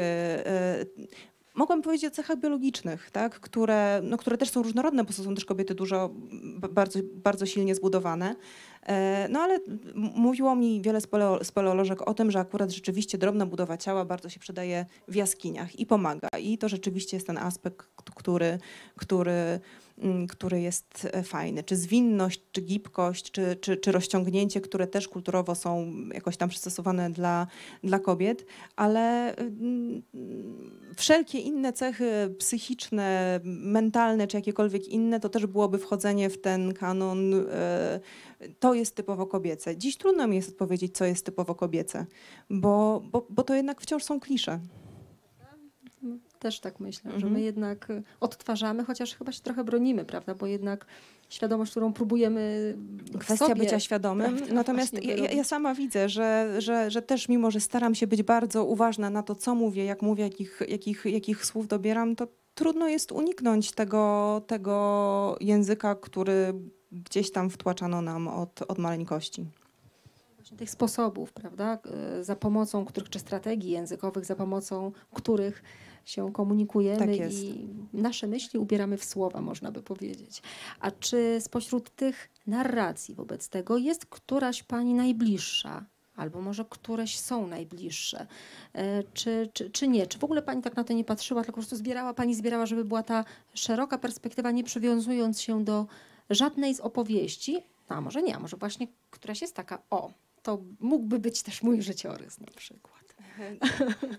Speaker 2: Mogłabym powiedzieć o cechach biologicznych, tak, które, no, które też są różnorodne, bo są też kobiety dużo, bardzo, bardzo silnie zbudowane. E, no ale mówiło mi wiele speleolożek o tym, że akurat rzeczywiście drobna budowa ciała bardzo się przydaje w jaskiniach i pomaga. I to rzeczywiście jest ten aspekt, który, który Mm, który jest e, fajny. Czy zwinność, czy gibkość, czy, czy, czy rozciągnięcie, które też kulturowo są jakoś tam przystosowane dla, dla kobiet, ale mm, wszelkie inne cechy psychiczne, mentalne, czy jakiekolwiek inne, to też byłoby wchodzenie w ten kanon, e, to jest typowo kobiece. Dziś trudno mi jest odpowiedzieć, co jest typowo kobiece, bo, bo, bo to jednak wciąż są klisze
Speaker 1: też tak myślę, mhm. że my mhm. jednak y, odtwarzamy, chociaż chyba się trochę bronimy, prawda? Bo jednak świadomość, którą próbujemy.
Speaker 3: Kwestia sobie, bycia świadomym. Prawda? Tak, tak, Natomiast ja, ja,
Speaker 2: sama widzę, że, że, że też mimo, że staram się być bardzo uważna na to, co mówię, jak mówię, jakich, jakich, jakich słów dobieram, to trudno jest uniknąć tego, tego języka, który gdzieś tam wtłaczano nam od, od maleńkości
Speaker 1: tych sposobów, prawda, y, za pomocą których, czy strategii językowych, za pomocą których się komunikujemy tak i nasze myśli ubieramy w słowa, można by powiedzieć. A czy spośród tych narracji wobec tego jest któraś pani najbliższa? Albo może któreś są najbliższe, e, czy, czy, czy nie? Czy w ogóle pani tak na to nie patrzyła, tylko po prostu zbierała, pani zbierała, żeby była ta szeroka perspektywa, nie przywiązując się do żadnej z opowieści? No, a może nie, a może właśnie któraś jest taka, o, to mógłby być też mój życiorys na przykład.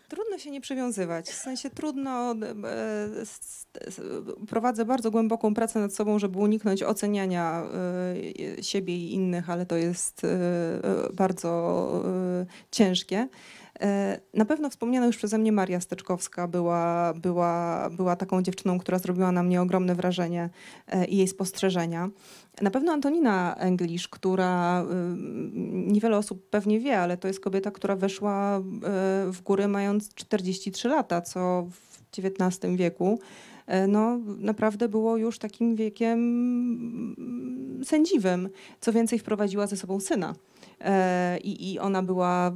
Speaker 2: Trudno się nie przywiązywać. W sensie trudno. E, prowadzę bardzo głęboką pracę nad sobą, żeby uniknąć oceniania e, siebie i innych, ale to jest e, bardzo ciężkie. E, na pewno wspomniana już przeze mnie Maria Steczkowska była, była, była taką dziewczyną, która zrobiła na mnie ogromne wrażenie e, i jej spostrzeżenia. Na pewno Antonina English, która y, niewiele osób pewnie wie, ale to jest kobieta, która weszła e, w góry mając 43 lata, co w XIX wieku no, naprawdę było już takim wiekiem mm, sędziwym. Co więcej, wprowadziła ze sobą syna. I, I ona była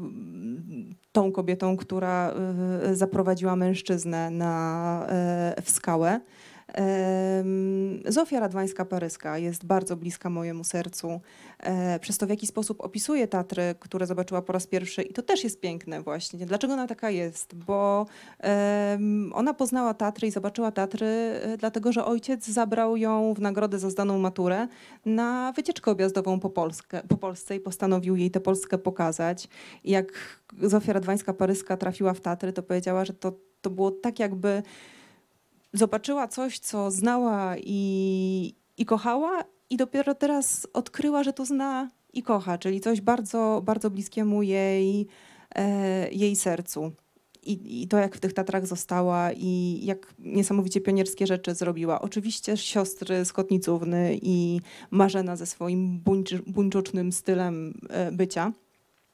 Speaker 2: tą kobietą, która y, y, zaprowadziła mężczyznę na, e, w skałę. Zofia Radwańska-Paryska jest bardzo bliska mojemu sercu. E, przez to, w jaki sposób opisuje Tatry, które zobaczyła po raz pierwszy i to też jest piękne właśnie. Dlaczego ona taka jest? Bo ona poznała Tatry i zobaczyła Tatry, e, dlatego że ojciec zabrał ją w nagrodę za zdaną maturę na wycieczkę objazdową po, Polskę, po Polsce i postanowił jej tę Polskę pokazać. I jak Zofia Radwańska-Paryska trafiła w Tatry, to powiedziała, że to, to było tak jakby zobaczyła coś, co znała i, i kochała, i dopiero teraz odkryła, że to zna i kocha, czyli coś bardzo, bardzo bliskiemu jej, e, jej sercu. I, I, to, jak w tych Tatrach została i jak niesamowicie pionierskie rzeczy zrobiła. Oczywiście siostry Skotnicówny i Marzena ze swoim buńczucznym stylem e, bycia.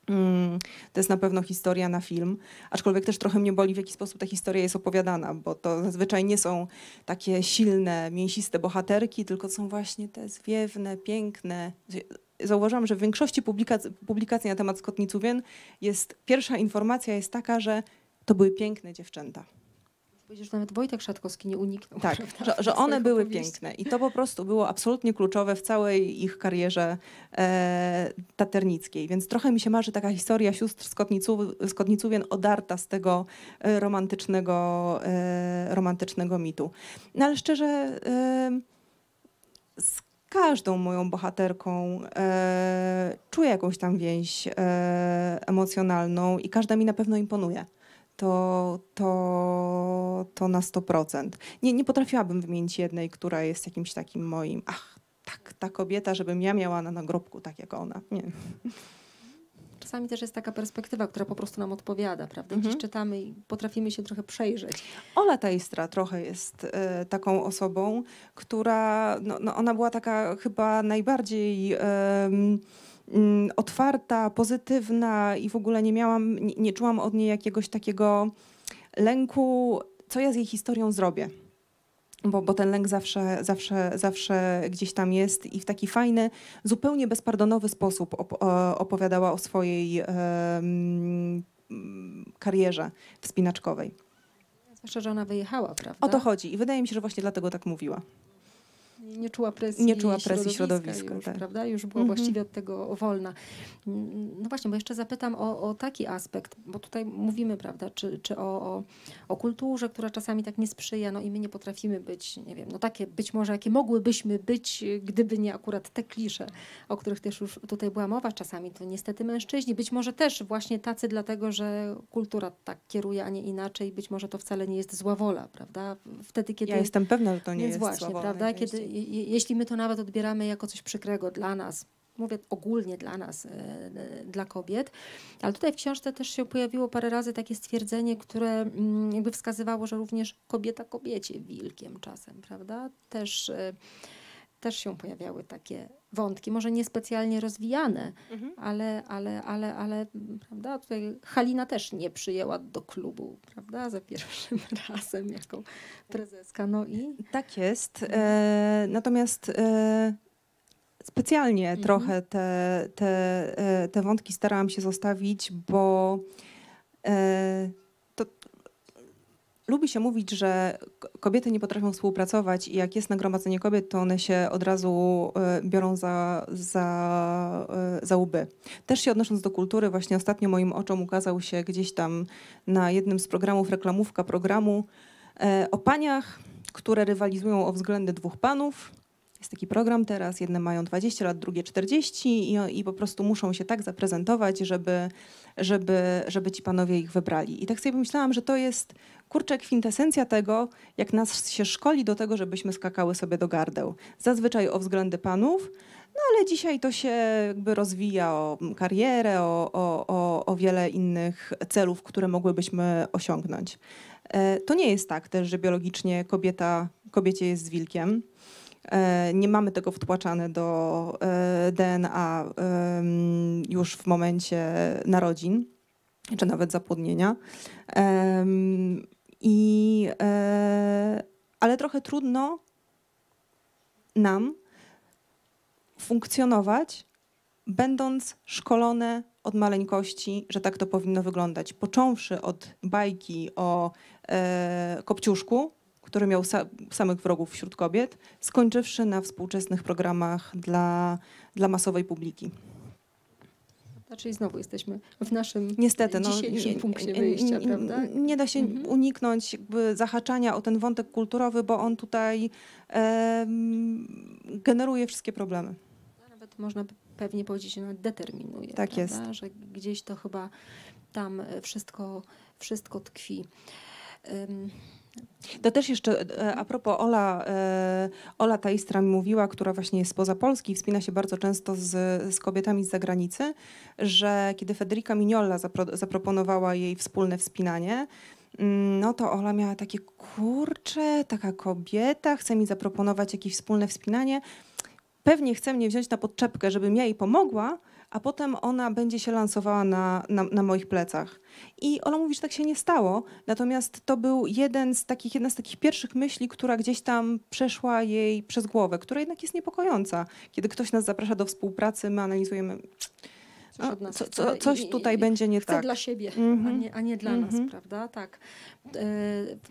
Speaker 2: Mm, to jest na pewno historia na film, aczkolwiek też trochę mnie boli, w jaki sposób ta historia jest opowiadana, bo to zazwyczaj nie są takie silne, mięsiste bohaterki, tylko są właśnie te zwiewne, piękne. Zauważam, że w większości publikac- publikacji na temat Skotnicówien jest pierwsza informacja jest taka, że to były piękne dziewczęta że nawet Wojtek Szatkowski nie uniknął. Tak, że, że one były piękne i to po prostu było absolutnie kluczowe w całej ich karierze e, taternickiej. Więc trochę mi się marzy taka historia sióstr Skotniców, Skotnicówien odarta z tego e, romantycznego, e, romantycznego mitu. No ale szczerze... E, każdą moją bohaterką e, czuję jakąś tam więź e, emocjonalną i każda mi na pewno imponuje to, to, to na 100%. Nie, nie potrafiłabym wymienić jednej, która jest jakimś takim moim, ach, tak, ta kobieta, żebym ja miała na nagrobku tak jak ona. Nie.
Speaker 1: Czasami też jest taka perspektywa, która po prostu nam odpowiada, prawda? Mhm. Dziś czytamy i potrafimy się trochę przejrzeć.
Speaker 2: Ola Tajstra trochę jest e, taką osobą, która, no, no, ona była taka chyba najbardziej... E, Mm, otwarta, pozytywna i w ogóle nie miałam, nie, nie czułam od niej jakiegoś takiego lęku, co ja z jej historią zrobię. Bo, bo, ten lęk zawsze, zawsze, zawsze gdzieś tam jest i w taki fajny, zupełnie bezpardonowy sposób op e, opowiadała o swojej um, karierze wspinaczkowej.
Speaker 1: Zwłaszcza, że ona wyjechała, prawda? O to
Speaker 2: chodzi i wydaje mi się, że właśnie dlatego tak mówiła
Speaker 1: nie czuła presji, nie czuła presji środowiska, środowiska już, tak. prawda? Już była mhm. właściwie od tego wolna. Mm, no właśnie, bo jeszcze zapytam o, o taki aspekt, bo tutaj mówimy, prawda, czy, czy o, o, o, kulturze, która czasami tak nie sprzyja, no i my nie potrafimy być, nie wiem, no takie być może, jakie mogłybyśmy być, gdyby nie akurat te klisze, o których też już tutaj była mowa czasami, to niestety mężczyźni, być może też właśnie tacy dlatego, że kultura tak kieruje, a nie inaczej, być może to wcale nie jest zła wola, prawda? Wtedy, kiedy... Ja jestem pewna, że to nie jest właśnie, zła wola, prawda? Kiedy, jeśli my to nawet odbieramy jako coś przykrego dla nas, mówię ogólnie dla nas, e, e, dla kobiet. Ale tutaj w książce też się pojawiło parę razy takie stwierdzenie, które mm, jakby wskazywało, że również kobieta kobiecie wilkiem czasem, prawda? Też e, też się pojawiały takie wątki, może niespecjalnie rozwijane, mhm. ale, ale, ale, ale, prawda, tutaj Halina też nie przyjęła do klubu, prawda, za pierwszym *laughs* razem jako prezeska, no i...
Speaker 2: Tak jest, mhm. e, natomiast e, specjalnie mhm. trochę te, te, e, te wątki starałam się zostawić, bo... E, Lubi się mówić, że kobiety nie potrafią współpracować i jak jest nagromadzenie kobiet, to one się od razu e, biorą za, za, e, za łby. Też się odnosząc do kultury, właśnie ostatnio moim oczom ukazał się gdzieś tam na jednym z programów reklamówka programu e, o paniach, które rywalizują o względy dwóch panów. Jest taki program teraz, jedne mają 20 lat, drugie 40 i, i po prostu muszą się tak zaprezentować, żeby żeby, żeby ci panowie ich wybrali. I tak sobie myślałam, że to jest kurczę kwintesencja tego, jak nas się szkoli do tego, żebyśmy skakały sobie do gardeł. Zazwyczaj o względy panów, no ale dzisiaj to się jakby rozwija o karierę, o, o, o, o wiele innych celów, które mogłybyśmy osiągnąć. E, to nie jest tak też, że biologicznie kobieta, kobiecie jest z wilkiem. E, nie mamy tego wtłaczane do e, DNA już w momencie narodzin czy nawet zapłodnienia. I, e, ale trochę trudno nam funkcjonować, będąc szkolone od maleńkości, że tak to powinno wyglądać. Począwszy od bajki o kopciuszku, który miał sa samych wrogów wśród kobiet, skończywszy na współczesnych programach dla, dla masowej publiki.
Speaker 1: Znaczy znowu jesteśmy w naszym Niestety, no, dzisiejszym punkcie
Speaker 2: wyjścia, prawda? Nie da się mhm. uniknąć jakby zahaczania o ten wątek kulturowy, bo on
Speaker 1: tutaj e, generuje wszystkie problemy. No, nawet można pewnie powiedzieć, że determinuje. Tak prawda? jest. Że gdzieś to chyba tam wszystko, wszystko tkwi. Um, to też jeszcze e, a propos
Speaker 2: Ola, e, Ola Tajstra mówiła, która właśnie jest spoza Polski i wspina się bardzo często z, z kobietami z zagranicy, że kiedy Federica Mignola zapro, zaproponowała jej wspólne wspinanie, mm, no to Ola miała takie kurcze, taka kobieta, chce mi zaproponować jakieś wspólne wspinanie. Pewnie chce mnie wziąć na podczepkę, żebym ja jej pomogła, a potem ona będzie się lansowała na, na, na moich plecach. I Ola mówi, że tak się nie stało, natomiast to był jeden z takich, jedna z takich pierwszych myśli, która gdzieś tam przeszła jej przez głowę, która jednak jest niepokojąca. Kiedy ktoś nas zaprasza do współpracy, my analizujemy coś od nas co, co, Coś tutaj i, będzie nie chce tak. dla
Speaker 1: siebie, mm -hmm. a, mhm. nie, a nie dla mm -hmm. nas, mhm. prawda? Tak. E,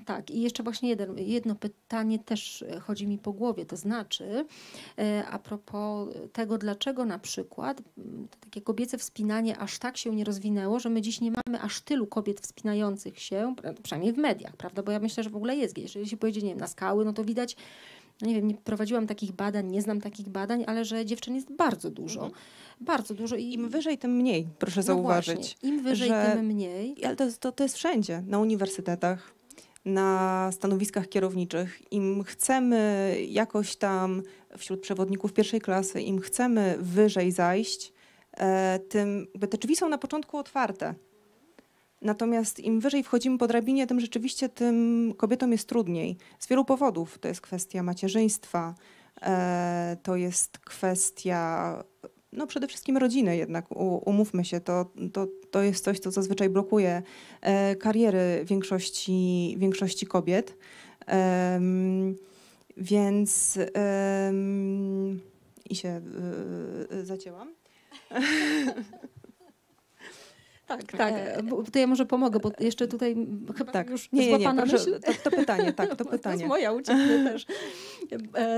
Speaker 1: tak. I jeszcze właśnie jeden, jedno pytanie też e, chodzi mi po głowie, to znaczy e, a propos tego, dlaczego na przykład mm, takie kobiece wspinanie aż tak się nie rozwinęło, że my dziś nie mamy aż tylu kobiet wspinających się, przynajmniej w mediach, prawda? Bo ja myślę, że w ogóle jest, jeżeli się pojedzie, nie wiem, na skały, no to widać no nie wiem, nie prowadziłam takich badań, nie znam takich badań, ale że dziewczyn jest bardzo dużo. Mhm. Bardzo dużo. I Im wyżej, tym mniej, proszę no zauważyć. Właśnie. Im wyżej, że... tym mniej. Ale to,
Speaker 2: to, to jest wszędzie, na uniwersytetach, na stanowiskach kierowniczych. Im chcemy jakoś tam wśród przewodników pierwszej klasy, im chcemy wyżej zajść, e, tym te drzwi są na początku otwarte. Natomiast im wyżej wchodzimy po drabinie, tym rzeczywiście tym kobietom jest trudniej. Z wielu powodów. To jest kwestia macierzyństwa, e, to jest kwestia no przede wszystkim rodziny jednak, umówmy się, to, to, to jest coś, co zazwyczaj blokuje e, kariery większości, większości kobiet. Więc i się e, e, zacięłam. *laughs* Tak, e, tak.
Speaker 1: To ja może pomogę, bo jeszcze tutaj chyba tak. już nie, nie, nie, to, to, pytanie, tak, to pytanie. *laughs* To jest moja, ucieknie *laughs* też. E,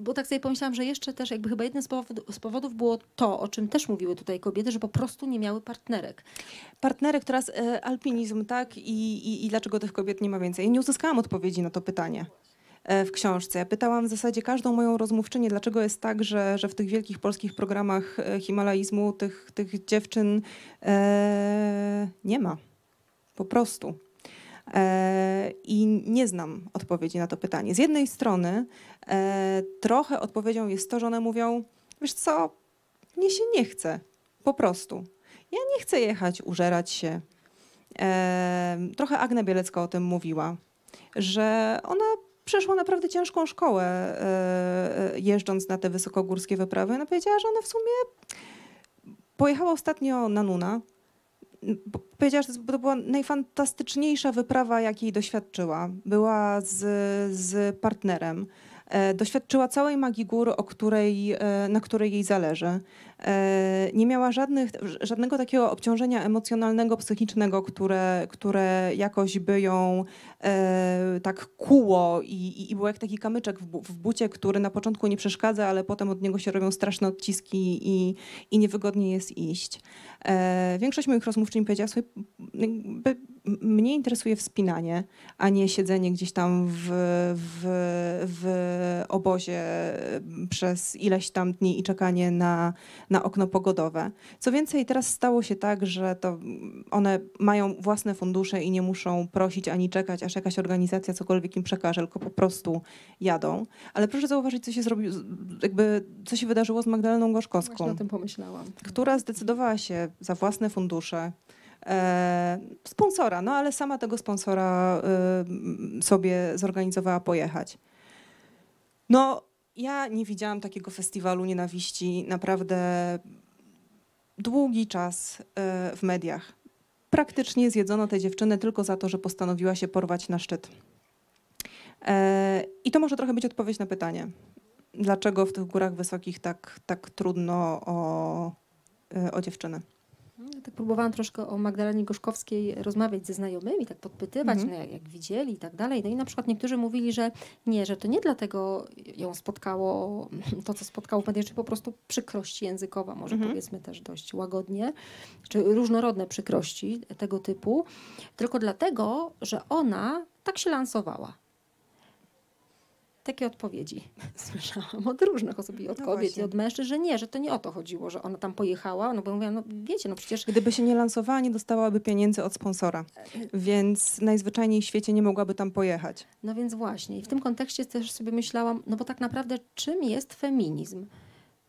Speaker 1: bo tak sobie pomyślałam, że jeszcze też jakby chyba jednym z powodów, z powodów było to, o czym też mówiły tutaj kobiety, że po prostu nie miały partnerek. Partnerek, teraz e, alpinizm,
Speaker 2: tak? I, i, i dlaczego tych kobiet nie ma więcej? I nie uzyskałam odpowiedzi na to pytanie. E, w książce. Ja pytałam w zasadzie każdą moją rozmówczynię, dlaczego jest tak, że, że w tych wielkich polskich programach e, himalaizmu tych, tych dziewczyn e, nie ma. Po prostu. E, I nie znam odpowiedzi na to pytanie. Z jednej strony e, trochę odpowiedzią jest to, że one mówią, wiesz co, mnie się nie chce. Po prostu. Ja nie chcę jechać, użerać się. E, trochę Agne Bielecka o tym mówiła, że ona przeszła naprawdę ciężką szkołę e, e, jeżdżąc na te wysokogórskie wyprawy. Ona no, powiedziała, że ona w sumie pojechała ostatnio na Nuna. Powiedziała, że to była najfantastyczniejsza wyprawa, jakiej doświadczyła. Była z, z partnerem e, doświadczyła całej magii gór, której, na której jej zależy. E, nie miała żadnych, żadnego takiego obciążenia emocjonalnego, psychicznego, które, które jakoś by ją e, tak kuło i, i, i był jak taki kamyczek w, w, bucie, który na początku nie przeszkadza, ale potem od niego się robią straszne odciski i, i niewygodnie jest iść. E, większość moich rozmówczyń powiedziała sobie, jakby, mnie interesuje wspinanie, a nie siedzenie gdzieś tam w, w, w obozie przez ileś tam dni i czekanie na na okno pogodowe. Co więcej, teraz stało się tak, że to one mają własne fundusze i nie muszą prosić ani czekać, aż jakaś organizacja cokolwiek im przekaże, tylko po prostu jadą. Ale proszę zauważyć, co się zrobiło, jakby co się wydarzyło z Magdaleną Gorzkowską. Właśnie o tym pomyślałam. Która zdecydowała się za własne fundusze e, sponsora, no ale sama tego sponsora e, sobie zorganizowała pojechać. No, ja nie widziałam takiego festiwalu nienawiści naprawdę długi czas e, w mediach. Praktycznie zjedzono tę dziewczynę tylko za to, że postanowiła się porwać na szczyt. E, I to może
Speaker 1: trochę być odpowiedź na pytanie,
Speaker 2: dlaczego w tych górach wysokich tak, tak trudno o, e, o dziewczyny
Speaker 1: tak próbowałam troszkę o Magdalenie Gorzkowskiej rozmawiać ze znajomymi, tak podpytywać, mhm. no jak, jak, widzieli i tak dalej. No i na przykład niektórzy mówili, że nie, że to nie dlatego ją spotkało *laughs* to, co spotkało czy po prostu przykrość językowa, może mhm. powiedzmy też dość łagodnie, czy różnorodne przykrości tego typu, tylko dlatego, że ona tak się lansowała takie odpowiedzi *laughs* słyszałam od różnych osób i od no kobiet właśnie. i od mężczyzn, że nie, że to nie o to chodziło, że ona tam pojechała, no bo mówię, no wiecie, no przecież... Gdyby się nie lansowała, nie dostałaby pieniędzy od sponsora, więc najzwyczajniej w świecie nie mogłaby tam pojechać. No więc właśnie i w tym kontekście też sobie myślałam, no bo tak naprawdę czym jest feminizm?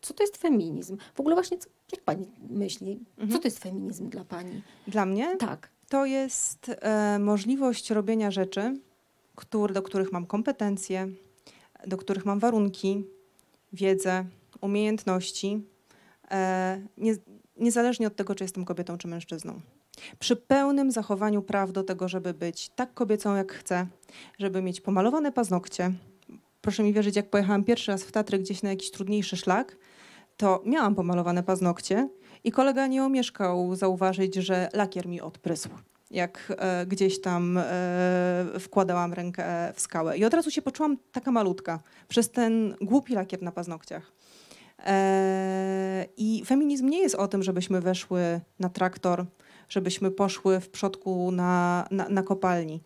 Speaker 1: Co to jest feminizm? W ogóle właśnie, co, jak pani myśli, co mhm. to jest feminizm dla pani? Dla mnie? Tak. To jest
Speaker 2: e, możliwość robienia rzeczy, który, do których mam kompetencje, do których mam warunki, wiedzę, umiejętności, e, nie, niezależnie od tego, czy jestem kobietą czy mężczyzną. Przy pełnym zachowaniu praw do tego, żeby być tak kobiecą, jak chcę, żeby mieć pomalowane paznokcie. Proszę mi wierzyć, jak pojechałam pierwszy raz w Tatry gdzieś na jakiś trudniejszy szlak, to miałam pomalowane paznokcie i kolega nie omieszkał zauważyć, że lakier mi odprysł jak e, gdzieś tam e, wkładałam rękę w skałę. I od razu się poczułam taka malutka przez ten głupi lakier na paznokciach. E, I feminizm nie jest o tym, żebyśmy weszły na traktor, żebyśmy poszły w przodku na, na, na kopalni.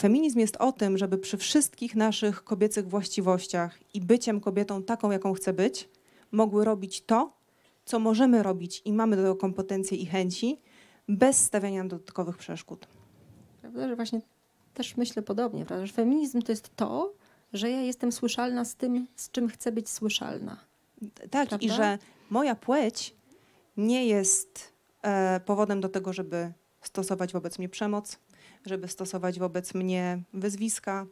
Speaker 2: Feminizm jest o tym, żeby przy wszystkich naszych kobiecych właściwościach i byciem kobietą taką, jaką chce być, mogły robić to, co możemy robić i mamy do tego kompetencje i chęci, bez stawiania dodatkowych przeszkód.
Speaker 1: Prawda, że właśnie też myślę podobnie, prawda, że feminizm to jest to, że ja jestem słyszalna z tym, z czym chcę być słyszalna. Tak, prawda? i że
Speaker 2: moja płeć nie jest e, powodem do tego, żeby stosować wobec mnie przemoc, żeby stosować wobec mnie wyzwiska,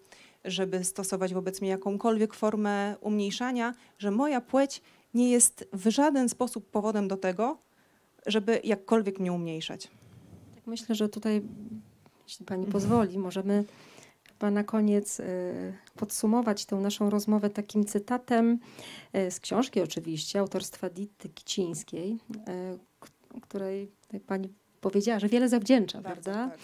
Speaker 2: żeby stosować wobec mnie jakąkolwiek formę umniejszania, że moja płeć nie jest w żaden sposób powodem do tego, żeby jakkolwiek mnie umniejszać.
Speaker 1: Tak myślę, że tutaj, jeśli Pani pozwoli, możemy chyba na koniec y, podsumować tę naszą rozmowę takim cytatem y, z książki oczywiście, autorstwa Dity Kicińskiej, y, której Pani powiedziała, że wiele zawdzięcza, Bardzo, prawda? Tak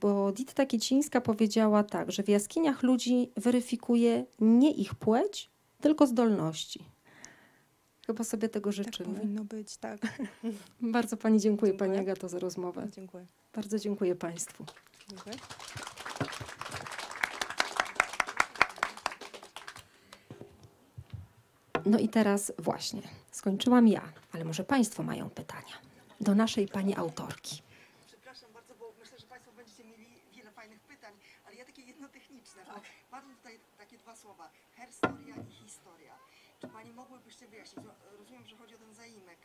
Speaker 1: bo Ditta Kicińska powiedziała tak, że w jaskiniach ludzi weryfikuje nie ich płeć, tylko zdolności. Chyba sobie tego tak życzymy. Tak powinno być, tak. *laughs* Bardzo Pani dziękuję, dziękuję. Pani Agato, za rozmowę. Dziękuję. Bardzo dziękuję Państwu. Dziękuję. No i teraz właśnie, skończyłam ja, ale może Państwo mają pytania do naszej Pani autorki.
Speaker 2: Przepraszam bardzo, bo myślę, że Państwo będziecie mieli wiele fajnych pytań, ale ja takie jedno techniczne, tak. bo padły tutaj takie dwa słowa, herstoria i historia. Czy Pani mogłybyście wyjaśnić, rozumiem, że chodzi o ten zaimek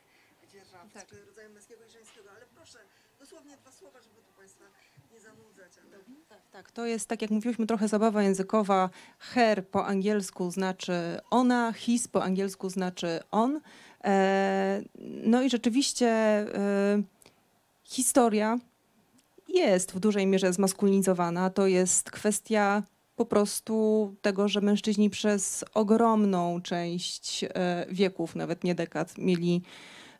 Speaker 2: dzierżawczy, tak. rodzaju męskiego i żeńskiego, ale proszę, dosłownie dwa słowa, żeby tu Państwa nie zanudzać. Ale... Tak, tak, to jest, tak jak mówiliśmy, trochę zabawa językowa. Her po angielsku znaczy ona, his po angielsku znaczy on. E, no i rzeczywiście e, historia jest w dużej mierze zmaskulinizowana. To jest kwestia po prostu tego, że mężczyźni przez ogromną część e, wieków, nawet nie dekad, mieli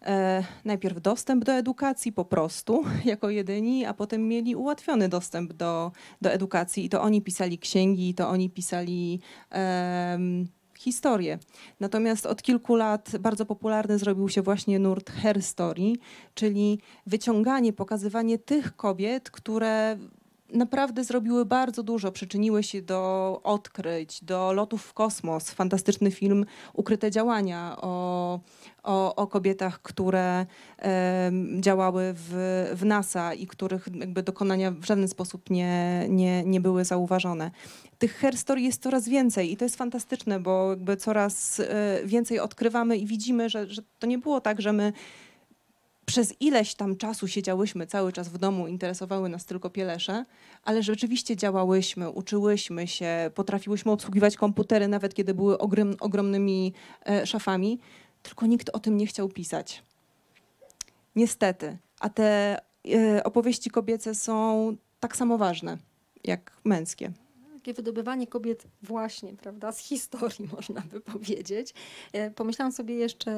Speaker 2: e, najpierw dostęp do edukacji po prostu, *laughs* jako jedyni, a potem mieli ułatwiony dostęp do, do edukacji i to oni pisali księgi, to oni pisali. Um, historię. Natomiast od kilku lat bardzo popularny zrobił się właśnie nurt hair story, czyli wyciąganie, pokazywanie tych kobiet, które naprawdę zrobiły bardzo dużo, przyczyniły się do odkryć, do lotów w kosmos. Fantastyczny film Ukryte działania o, o, o kobietach, które e, działały w, w NASA i których jakby dokonania w żaden sposób nie, nie, nie były zauważone. Tych herstory jest coraz więcej i to jest fantastyczne, bo jakby coraz e, więcej odkrywamy i widzimy, że, że to nie było tak, że my przez ileś tam czasu siedziałyśmy cały czas w domu, interesowały nas tylko pielesze, ale rzeczywiście działałyśmy, uczyłyśmy się, potrafiłyśmy obsługiwać komputery, nawet kiedy były ogrom, ogromnymi e, szafami, tylko nikt o tym nie chciał pisać. Niestety. A te e, opowieści kobiece
Speaker 1: są tak samo ważne
Speaker 2: jak męskie
Speaker 1: takie wydobywanie kobiet właśnie, prawda, z historii *laughs* można by powiedzieć. E, pomyślałam sobie jeszcze,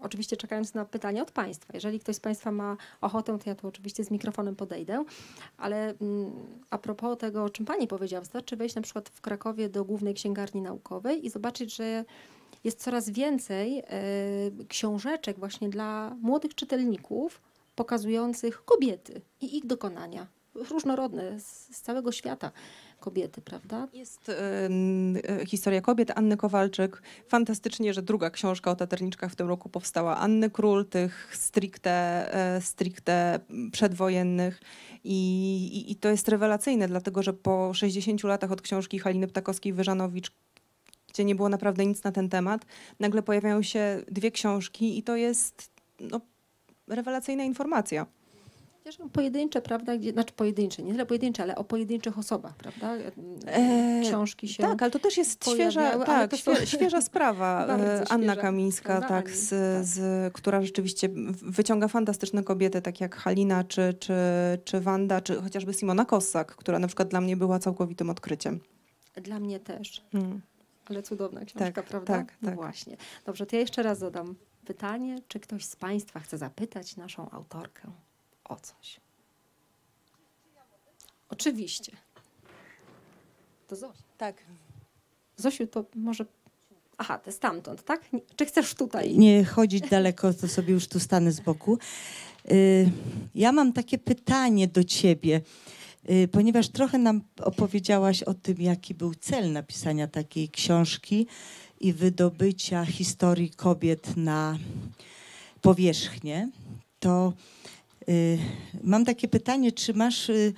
Speaker 1: oczywiście czekając na pytania od Państwa. Jeżeli ktoś z Państwa ma ochotę, to ja tu oczywiście z mikrofonem podejdę, ale mm, a propos tego, o czym Pani powiedziała, wystarczy wejść na przykład w Krakowie do Głównej Księgarni Naukowej i zobaczyć, że jest coraz więcej e, książeczek właśnie dla młodych czytelników pokazujących kobiety i ich dokonania różnorodne z, z całego świata kobiety, prawda?
Speaker 2: Jest y, y, historia kobiet Anny Kowalczyk. Fantastycznie, że druga książka o taterniczkach w tym roku powstała Anny Król, tych stricte, y, stricte przedwojennych. I, i, I to jest rewelacyjne, dlatego że po 60 latach od książki Haliny Ptakowskiej-Wyżanowicz gdzie nie było naprawdę nic na ten temat, nagle pojawiają się dwie książki i to jest no, rewelacyjna informacja.
Speaker 1: Chociaż no, pojedyncze, prawda, gdzie, znaczy pojedyncze, nie tyle pojedyncze, ale o pojedynczych osobach, prawda? E, Książki się. tak, ale to też jest świeża, tak, to świeża, świeża
Speaker 2: *laughs* sprawa. E, Anna świeża, Kamińska, tak, z, tak. Z, która rzeczywiście wyciąga fantastyczne kobiety, tak jak Halina, czy, czy, czy Wanda, czy chociażby Simona Kossak, która na przykład dla mnie była całkowitym odkryciem.
Speaker 1: Dla mnie też. Hmm. Ale cudowna książka, tak, prawda? Tak, no tak. właśnie. Dobrze, to ja jeszcze raz zadam pytanie, czy ktoś z Państwa chce zapytać naszą autorkę? o coś. Oczywiście. To Zosiu. Tak. Zosiu, to może... Aha, to stamtąd, tak? Czy chcesz tutaj? Nie chodzić daleko, to sobie już tu stanę z boku. Y, ja mam takie pytanie do
Speaker 2: ciebie, y, ponieważ trochę nam opowiedziałaś o tym, jaki był cel napisania takiej książki i wydobycia historii kobiet na powierzchnię, to Y, mam takie pytanie, czy masz y,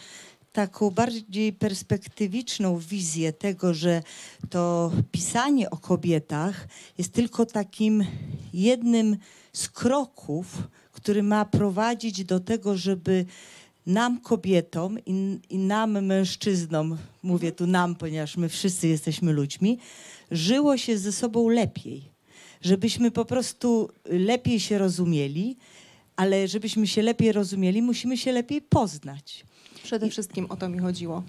Speaker 2: taką bardziej perspektywiczną wizję tego, że to pisanie o kobietach jest tylko takim jednym z kroków, który ma prowadzić do tego, żeby nam kobietom i, i nam mężczyznom, mówię tu nam, ponieważ my wszyscy jesteśmy ludźmi, żyło się ze sobą lepiej. Żebyśmy po prostu lepiej się rozumieli, ale żebyśmy się lepiej rozumieli, musimy się lepiej poznać. Przede wszystkim o to mi chodziło.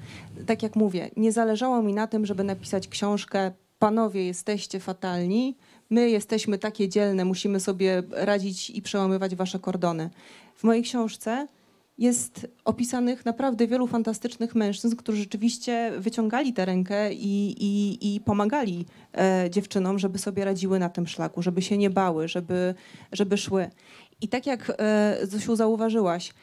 Speaker 2: Tak jak mówię, nie zależało mi na tym, żeby napisać książkę Panowie jesteście fatalni, my jesteśmy takie dzielne, musimy sobie radzić i przełamywać wasze kordony. W mojej książce jest opisanych naprawdę wielu fantastycznych mężczyzn, którzy rzeczywiście wyciągali tę rękę i, i, i pomagali e, dziewczynom, żeby sobie radziły na tym szlaku, żeby się nie bały, żeby, żeby szły. I tak jak e, Zosiu zauważyłaś,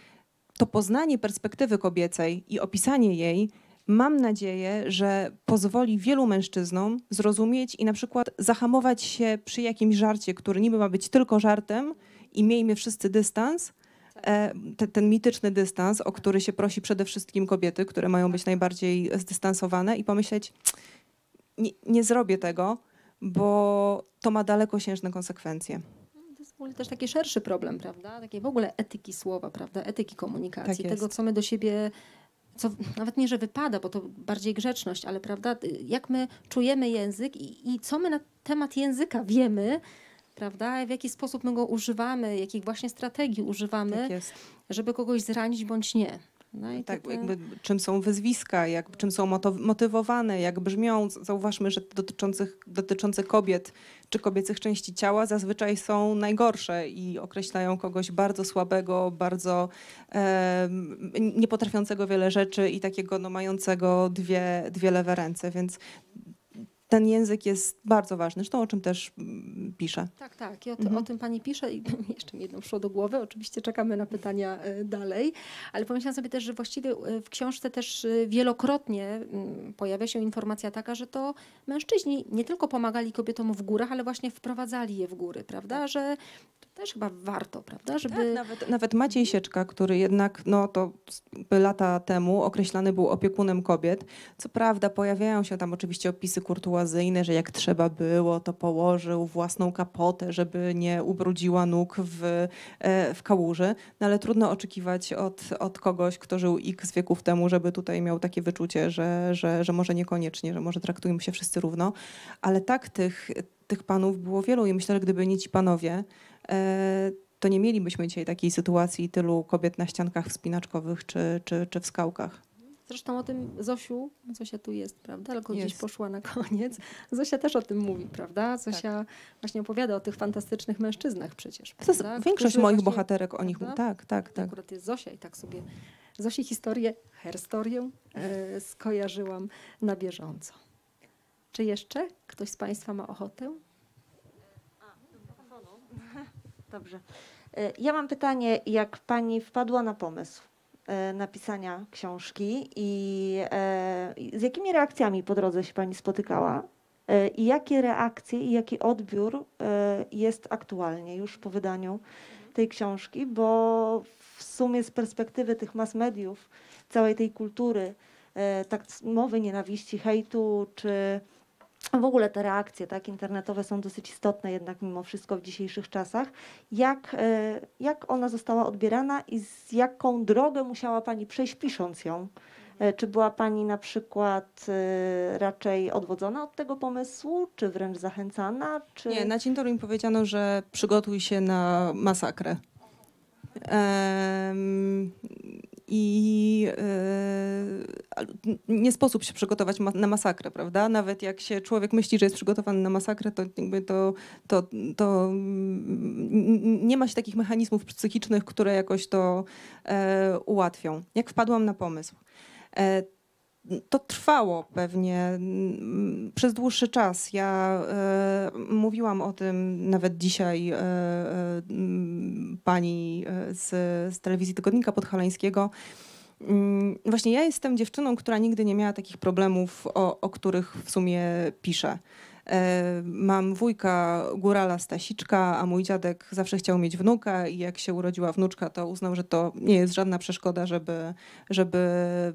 Speaker 2: to poznanie perspektywy kobiecej i opisanie jej, mam nadzieję, że pozwoli wielu mężczyznom zrozumieć i na przykład zahamować się przy jakimś żarcie, który niby ma być tylko żartem i miejmy wszyscy dystans, tak. e, ten, ten mityczny dystans, o który się prosi przede wszystkim kobiety, które mają być najbardziej zdystansowane i pomyśleć, nie, nie zrobię tego, bo to ma dalekosiężne konsekwencje
Speaker 1: ogóle też taki szerszy problem, prawda? Takiej w ogóle etyki słowa, prawda? Etyki komunikacji, tak tego co my do siebie co nawet nie, że wypada, bo to bardziej grzeczność, ale prawda, y, jak my czujemy język i, i, co my na temat języka wiemy, prawda, w jaki sposób my go używamy, jakich właśnie strategii używamy, tak żeby kogoś zranić bądź nie.
Speaker 2: No i tak, jakby, czym są wyzwiska, jak, czym są motywowane, jak brzmią. Zauważmy, że dotyczących, dotyczące kobiet czy kobiecych części ciała zazwyczaj są najgorsze i określają kogoś bardzo słabego, bardzo e, niepotrafiącego wiele rzeczy i takiego no, mającego dwie, dwie lewe ręce. Więc ten język jest bardzo ważny, zresztą o czym też mm, piszę.
Speaker 1: Tak, tak, ja to, mhm. o tym pani pisze i *laughs* jeszcze mi jedno przyszło do głowy, oczywiście czekamy na pytania e, dalej, ale pomyślałam sobie też, że właściwie e, w książce też e, wielokrotnie mm, pojawia się informacja taka, że to mężczyźni nie tylko pomagali kobietom w górach, ale właśnie wprowadzali je w góry, prawda, tak. że też chyba warto, prawda? Tak, Żeby... Tak, nawet,
Speaker 2: nawet Maciej Sieczka, który jednak no, to lata temu określany był opiekunem kobiet. Co prawda pojawiają się tam oczywiście opisy kurtuła że jak trzeba było, to położył własną kapotę, żeby nie ubrudziła nóg w, e, w kałuży. No ale trudno oczekiwać od, od kogoś, kto żył x wieków temu, żeby tutaj miał takie wyczucie, że, że, że może niekoniecznie, że może traktujemy się wszyscy równo. Ale tak tych, tych panów było wielu i myślę, że gdyby nie ci panowie, e, to nie mielibyśmy dzisiaj takiej sytuacji tylu kobiet na ściankach wspinaczkowych czy, czy, czy w skałkach.
Speaker 1: Zresztą o tym Zosiu, Zosia tu jest, prawda? Tylko gdzieś poszła na koniec. *laughs* Zosia też o tym mówi, prawda? Zosia tak. właśnie opowiada o tych fantastycznych mężczyznach przecież. większość moich właśnie,
Speaker 2: bohaterek o nich mówi. Tak, tak, tak. Akurat
Speaker 1: jest Zosia i tak sobie Zosi historię, herstorię e, skojarzyłam na bieżąco. Czy jeszcze ktoś z Państwa ma ochotę?
Speaker 3: *laughs* Dobrze.
Speaker 1: E, ja mam pytanie, jak Pani wpadła na pomysł E, napisania książki e, i z jakimi reakcjami po drodze się Pani spotykała? E, I jakie reakcje i jaki odbiór jest aktualnie już po wydaniu mhm. tej książki? Bo w sumie z perspektywy tych mass mediów, całej tej kultury, tak mowy nienawiści, hejtu czy w ogóle te reakcje tak, internetowe są dosyć istotne jednak mimo wszystko w dzisiejszych czasach. Jak, e, jak ona została odbierana i z jaką drogę musiała Pani przejść pisząc ją? E, czy była Pani na przykład e, raczej odwodzona od tego pomysłu, czy wręcz zachęcana? Czy... Nie, na
Speaker 2: dzień dobry mi powiedziano, że przygotuj się na masakrę. Um, i yy, nie sposób się przygotować ma na masakrę, prawda? Nawet jak się człowiek myśli, że jest przygotowany na masakrę, to, to, to, to mm, nie ma się takich mechanizmów psychicznych, które jakoś to yy, ułatwią. Jak wpadłam na pomysł? E, to trwało pewnie mm, przez dłuższy czas. Ja y, mówiłam o tym nawet dzisiaj y, y, pani z, z telewizji Tygodnika Podhalańskiego. Mm, właśnie ja jestem dziewczyną, która nigdy nie miała takich problemów, o, o których w sumie piszę. E, mam wujka górala Stasiczka, a mój dziadek zawsze chciał mieć wnuka i jak się urodziła wnuczka, to uznał, że to nie jest żadna przeszkoda, żeby, żeby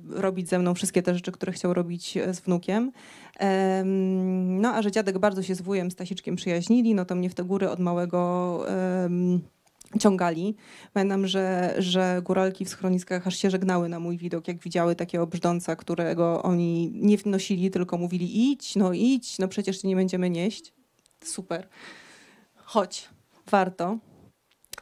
Speaker 2: robić ze mną wszystkie te rzeczy, które chciał robić e, z wnukiem. No a że dziadek bardzo się z wujem Stasiczkiem przyjaźnili, no to mnie w te góry od małego... Um, ciągali. Pamiętam, że, że góralki w schroniskach aż się żegnały na mój widok, jak widziały takiego brzdąca, którego oni nie wnosili, tylko mówili idź, no idź, no przecież nie będziemy nieść. Super. Chodź, warto.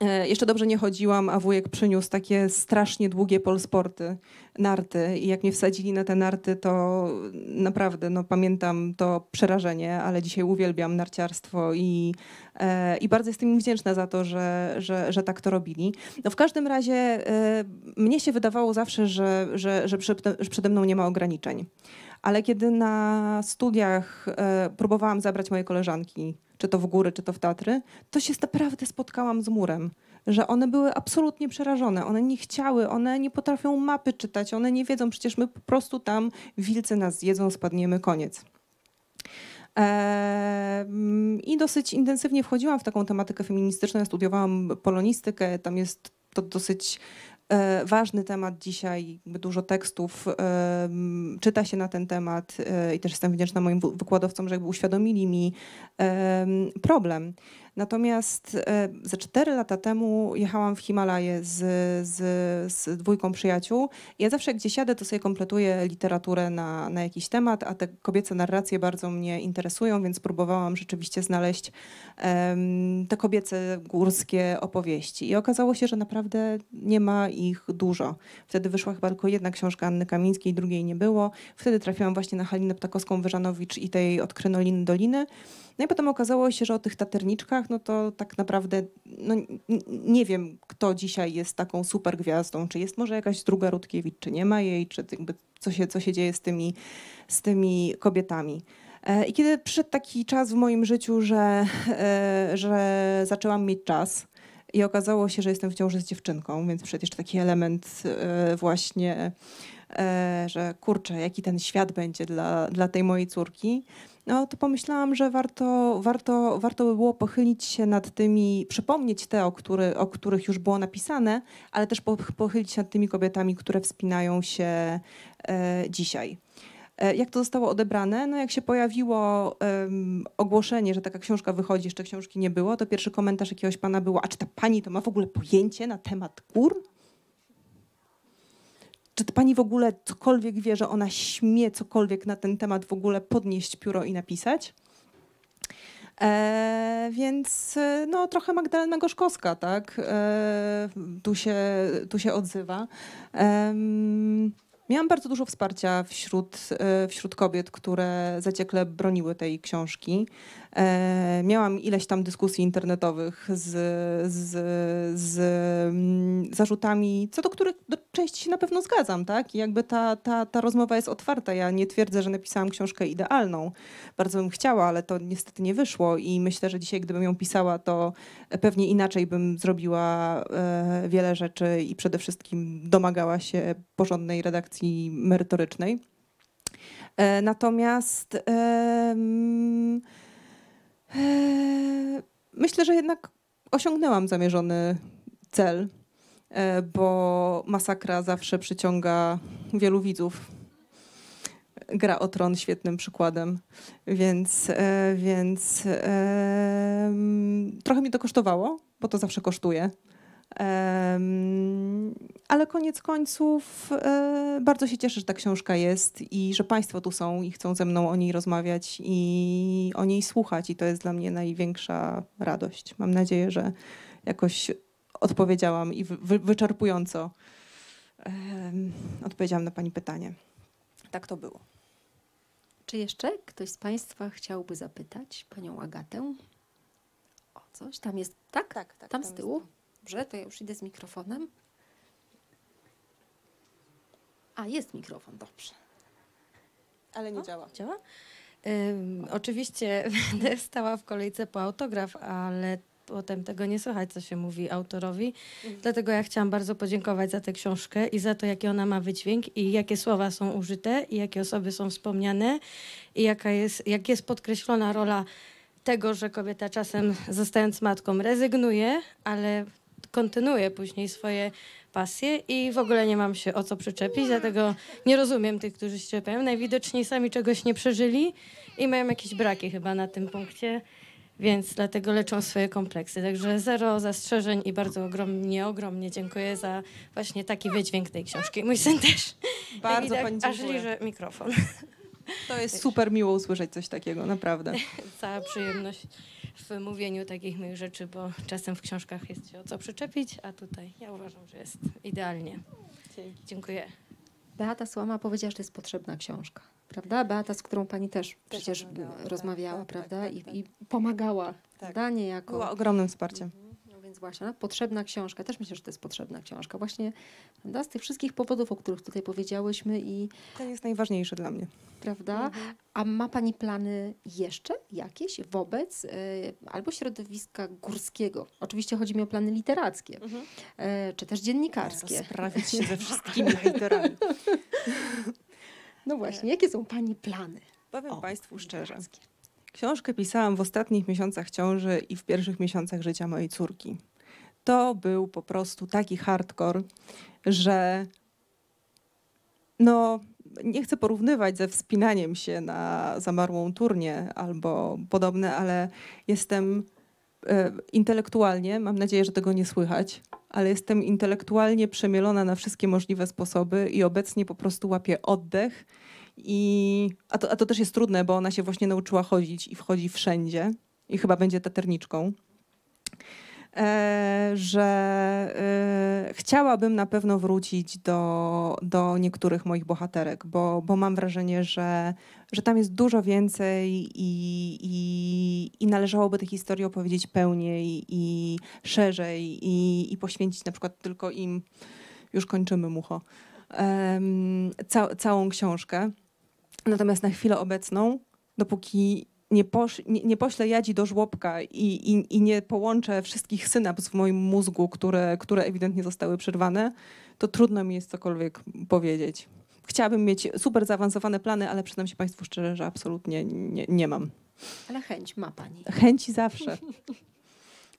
Speaker 2: E, jeszcze dobrze nie chodziłam, a wujek przyniósł takie strasznie długie polsporty, narty. I jak mnie wsadzili na te narty, to naprawdę no, pamiętam to przerażenie, ale dzisiaj uwielbiam narciarstwo i, e, i bardzo jestem im wdzięczna za to, że, że, że tak to robili. No, w każdym razie e, mnie się wydawało zawsze, że, że, że, przed, że przede mną nie ma ograniczeń ale kiedy na studiach e, próbowałam zabrać moje koleżanki, czy to w góry, czy to w Tatry, to się naprawdę spotkałam z murem że one były absolutnie przerażone. One nie chciały, one nie potrafią mapy czytać, one nie wiedzą, przecież my po prostu tam wilcy nas zjedzą, spadniemy, koniec. I dosyć intensywnie wchodziłam w taką tematykę feministyczną. Ja studiowałam polonistykę, tam jest to dosyć E, ważny temat dzisiaj, dużo tekstów e, czyta się na ten temat e, i też jestem wdzięczna moim wykładowcom, że uświadomili mi problem. Natomiast ze 4 lata temu jechałam w Himalaje z, z, z dwójką przyjaciół. Ja zawsze gdzie siadę, to sobie kompletuję literaturę na, na jakiś temat, a te kobiece narracje bardzo mnie interesują, więc próbowałam rzeczywiście znaleźć te kobiece górskie opowieści. I okazało się, że naprawdę nie ma ich dużo. Wtedy wyszła chyba tylko jedna książka Anny Kamińskiej, drugiej nie było. Wtedy trafiłam właśnie na Halinę Ptakowską-Wyżanowicz i tej Od Krynoliny Doliny. No i potem okazało się, że o tych taterniczkach, no to tak naprawdę no, nie wiem, kto dzisiaj jest taką super gwiazdą. Czy jest może jakaś druga Rutkiewicz, czy nie ma jej, czy jakby co, się, co się dzieje z tymi, z tymi kobietami. E, I kiedy przyszedł taki czas w moim życiu, że, e, że zaczęłam mieć czas, i okazało się, że jestem w ciąży z dziewczynką, więc przecież taki element e, właśnie, że kurczę, jaki ten świat będzie dla, dla tej mojej córki no to pomyślałam, że warto, warto, warto by było pochylić się nad tymi, przypomnieć te, o, który, o których już było napisane, ale też pochylić się nad tymi kobietami, które wspinają się e, dzisiaj. E, jak to zostało odebrane? No jak się pojawiło um, ogłoszenie, że taka książka wychodzi, jeszcze książki nie było, to pierwszy komentarz jakiegoś pana było, a czy ta pani to ma w ogóle pojęcie na temat kur? Czy pani w ogóle cokolwiek wie, że ona śmie cokolwiek na ten temat w ogóle podnieść pióro i napisać? E, więc e, no, trochę Magdalena Gorzkowska, tak? E, tu, się, tu się odzywa. E, miałam bardzo dużo wsparcia wśród, e, wśród kobiet, które zaciekle broniły tej książki. E, miałam ileś tam dyskusji internetowych z, z, z mm, zarzutami, co do których do części się na pewno zgadzam, tak? I jakby ta, ta, ta rozmowa jest otwarta. Ja nie twierdzę, że napisałam książkę idealną. Bardzo bym chciała, ale to niestety nie wyszło i myślę, że dzisiaj, gdybym ją pisała, to pewnie inaczej bym zrobiła e, wiele rzeczy i przede wszystkim domagała się porządnej redakcji merytorycznej. E, natomiast. E, E, myślę, że jednak osiągnęłam zamierzony cel, e, bo masakra zawsze przyciąga wielu widzów. Gra o tron świetnym przykładem, więc, e, więc trochę mi to kosztowało, bo to zawsze kosztuje. Ale koniec końców e, bardzo się cieszę, że ta książka jest i że Państwo tu są i chcą ze mną o niej rozmawiać i o niej słuchać. I to jest dla mnie największa radość. Mam nadzieję, że jakoś odpowiedziałam i wyczerpująco odpowiedziałam na Pani pytanie.
Speaker 1: Tak to było. Czy jeszcze ktoś z Państwa chciałby zapytać Panią Agatę o coś? Tam jest, tak? tak, tak tam, tam z tyłu? Dobrze, to ja już idę z mikrofonem.
Speaker 3: A, jest mikrofon, dobrze. Ale nie o, działa. Działa? Ym, oczywiście *laughs* będę stała w kolejce po autograf, ale potem tego nie słychać, co się mówi autorowi. Mhm. Dlatego ja chciałam bardzo podziękować za tę książkę i za to, jaki ona ma wydźwięk i jakie słowa są użyte i jakie osoby są wspomniane i jaka jest, jak jest podkreślona rola tego, że kobieta czasem zostając matką rezygnuje, ale kontynuuję później swoje pasje i w ogóle nie mam się o co przyczepić, dlatego nie rozumiem tych, którzy się czepiają. Najwidoczniej sami czegoś nie przeżyli i mają jakieś braki chyba na tym punkcie, więc dlatego leczą swoje kompleksy. Także zero zastrzeżeń i bardzo ogromnie, ogromnie dziękuję za właśnie taki wydźwięk tej książki. Mój syn też. Bardzo tak, pani dziękuję. Aż liże mikrofon. To jest super miło usłyszeć
Speaker 2: coś takiego, naprawdę.
Speaker 3: *laughs* Cała przyjemność w mówieniu takich moich rzeczy, bo czasem w książkach jest się o co przyczepić, a tutaj ja uważam, że jest idealnie. Dzięki. Dziękuję.
Speaker 1: Beata Słama powiedziała, że to jest potrzebna książka. Prawda? Beata, z którą pani też, też przecież rozmawiała, tak, prawda? Tak, tak, I, I, tak, tak. pomagała, tak. prawda? jako Była ogromnym wsparciem właśnie, no, potrzebna książka, też myślę, że to jest potrzebna książka, właśnie prawda? z tych wszystkich powodów, o których tutaj powiedziałyśmy i... To jest najważniejsze dla mnie. Prawda? Mhm. A ma Pani plany jeszcze jakieś wobec y, albo środowiska górskiego? Oczywiście chodzi mi o plany literackie, mhm. y, czy też dziennikarskie. Sprawić się ze wszystkimi *laughs* literami. No właśnie, jakie są Pani plany? Powiem o, Państwu szczerze.
Speaker 2: Książkę pisałam w ostatnich miesiącach ciąży i w pierwszych miesiącach życia mojej córki to był po prostu taki hardcore, że no nie chcę porównywać ze wspinaniem się na zamarłą turnię albo podobne, ale jestem e, intelektualnie, mam nadzieję, że tego nie słychać, ale jestem intelektualnie przemielona na wszystkie możliwe sposoby i obecnie po prostu łapię oddech. I, a, to, a to też jest trudne, bo ona się właśnie nauczyła chodzić i wchodzi wszędzie i chyba będzie taterniczką. E, że e, chciałabym na pewno wrócić do, do niektórych moich bohaterek, bo, bo mam wrażenie, że, że tam jest dużo więcej i, i, i należałoby tę historię opowiedzieć pełniej i szerzej i, i poświęcić na przykład tylko im, już kończymy mucho, ca całą książkę. Natomiast na chwilę obecną, dopóki nie, posz, nie, nie, poślę jadzi do żłobka i, i, i, nie połączę wszystkich synaps w moim mózgu, które, które ewidentnie zostały przerwane, to trudno mi jest cokolwiek powiedzieć. Chciałabym mieć super zaawansowane plany, ale przyznam się Państwu szczerze, że absolutnie nie, nie mam.
Speaker 1: Ale chęć ma Pani.
Speaker 2: Chęci zawsze.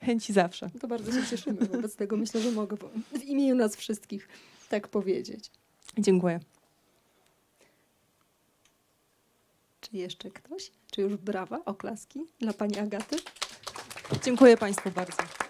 Speaker 2: Chęci zawsze. No
Speaker 1: to bardzo się cieszymy wobec tego. Myślę, że mogę w imieniu nas wszystkich tak powiedzieć. Dziękuję. Czy jeszcze ktoś? Czy już brawa, oklaski dla pani Agaty? Dziękuję państwu bardzo.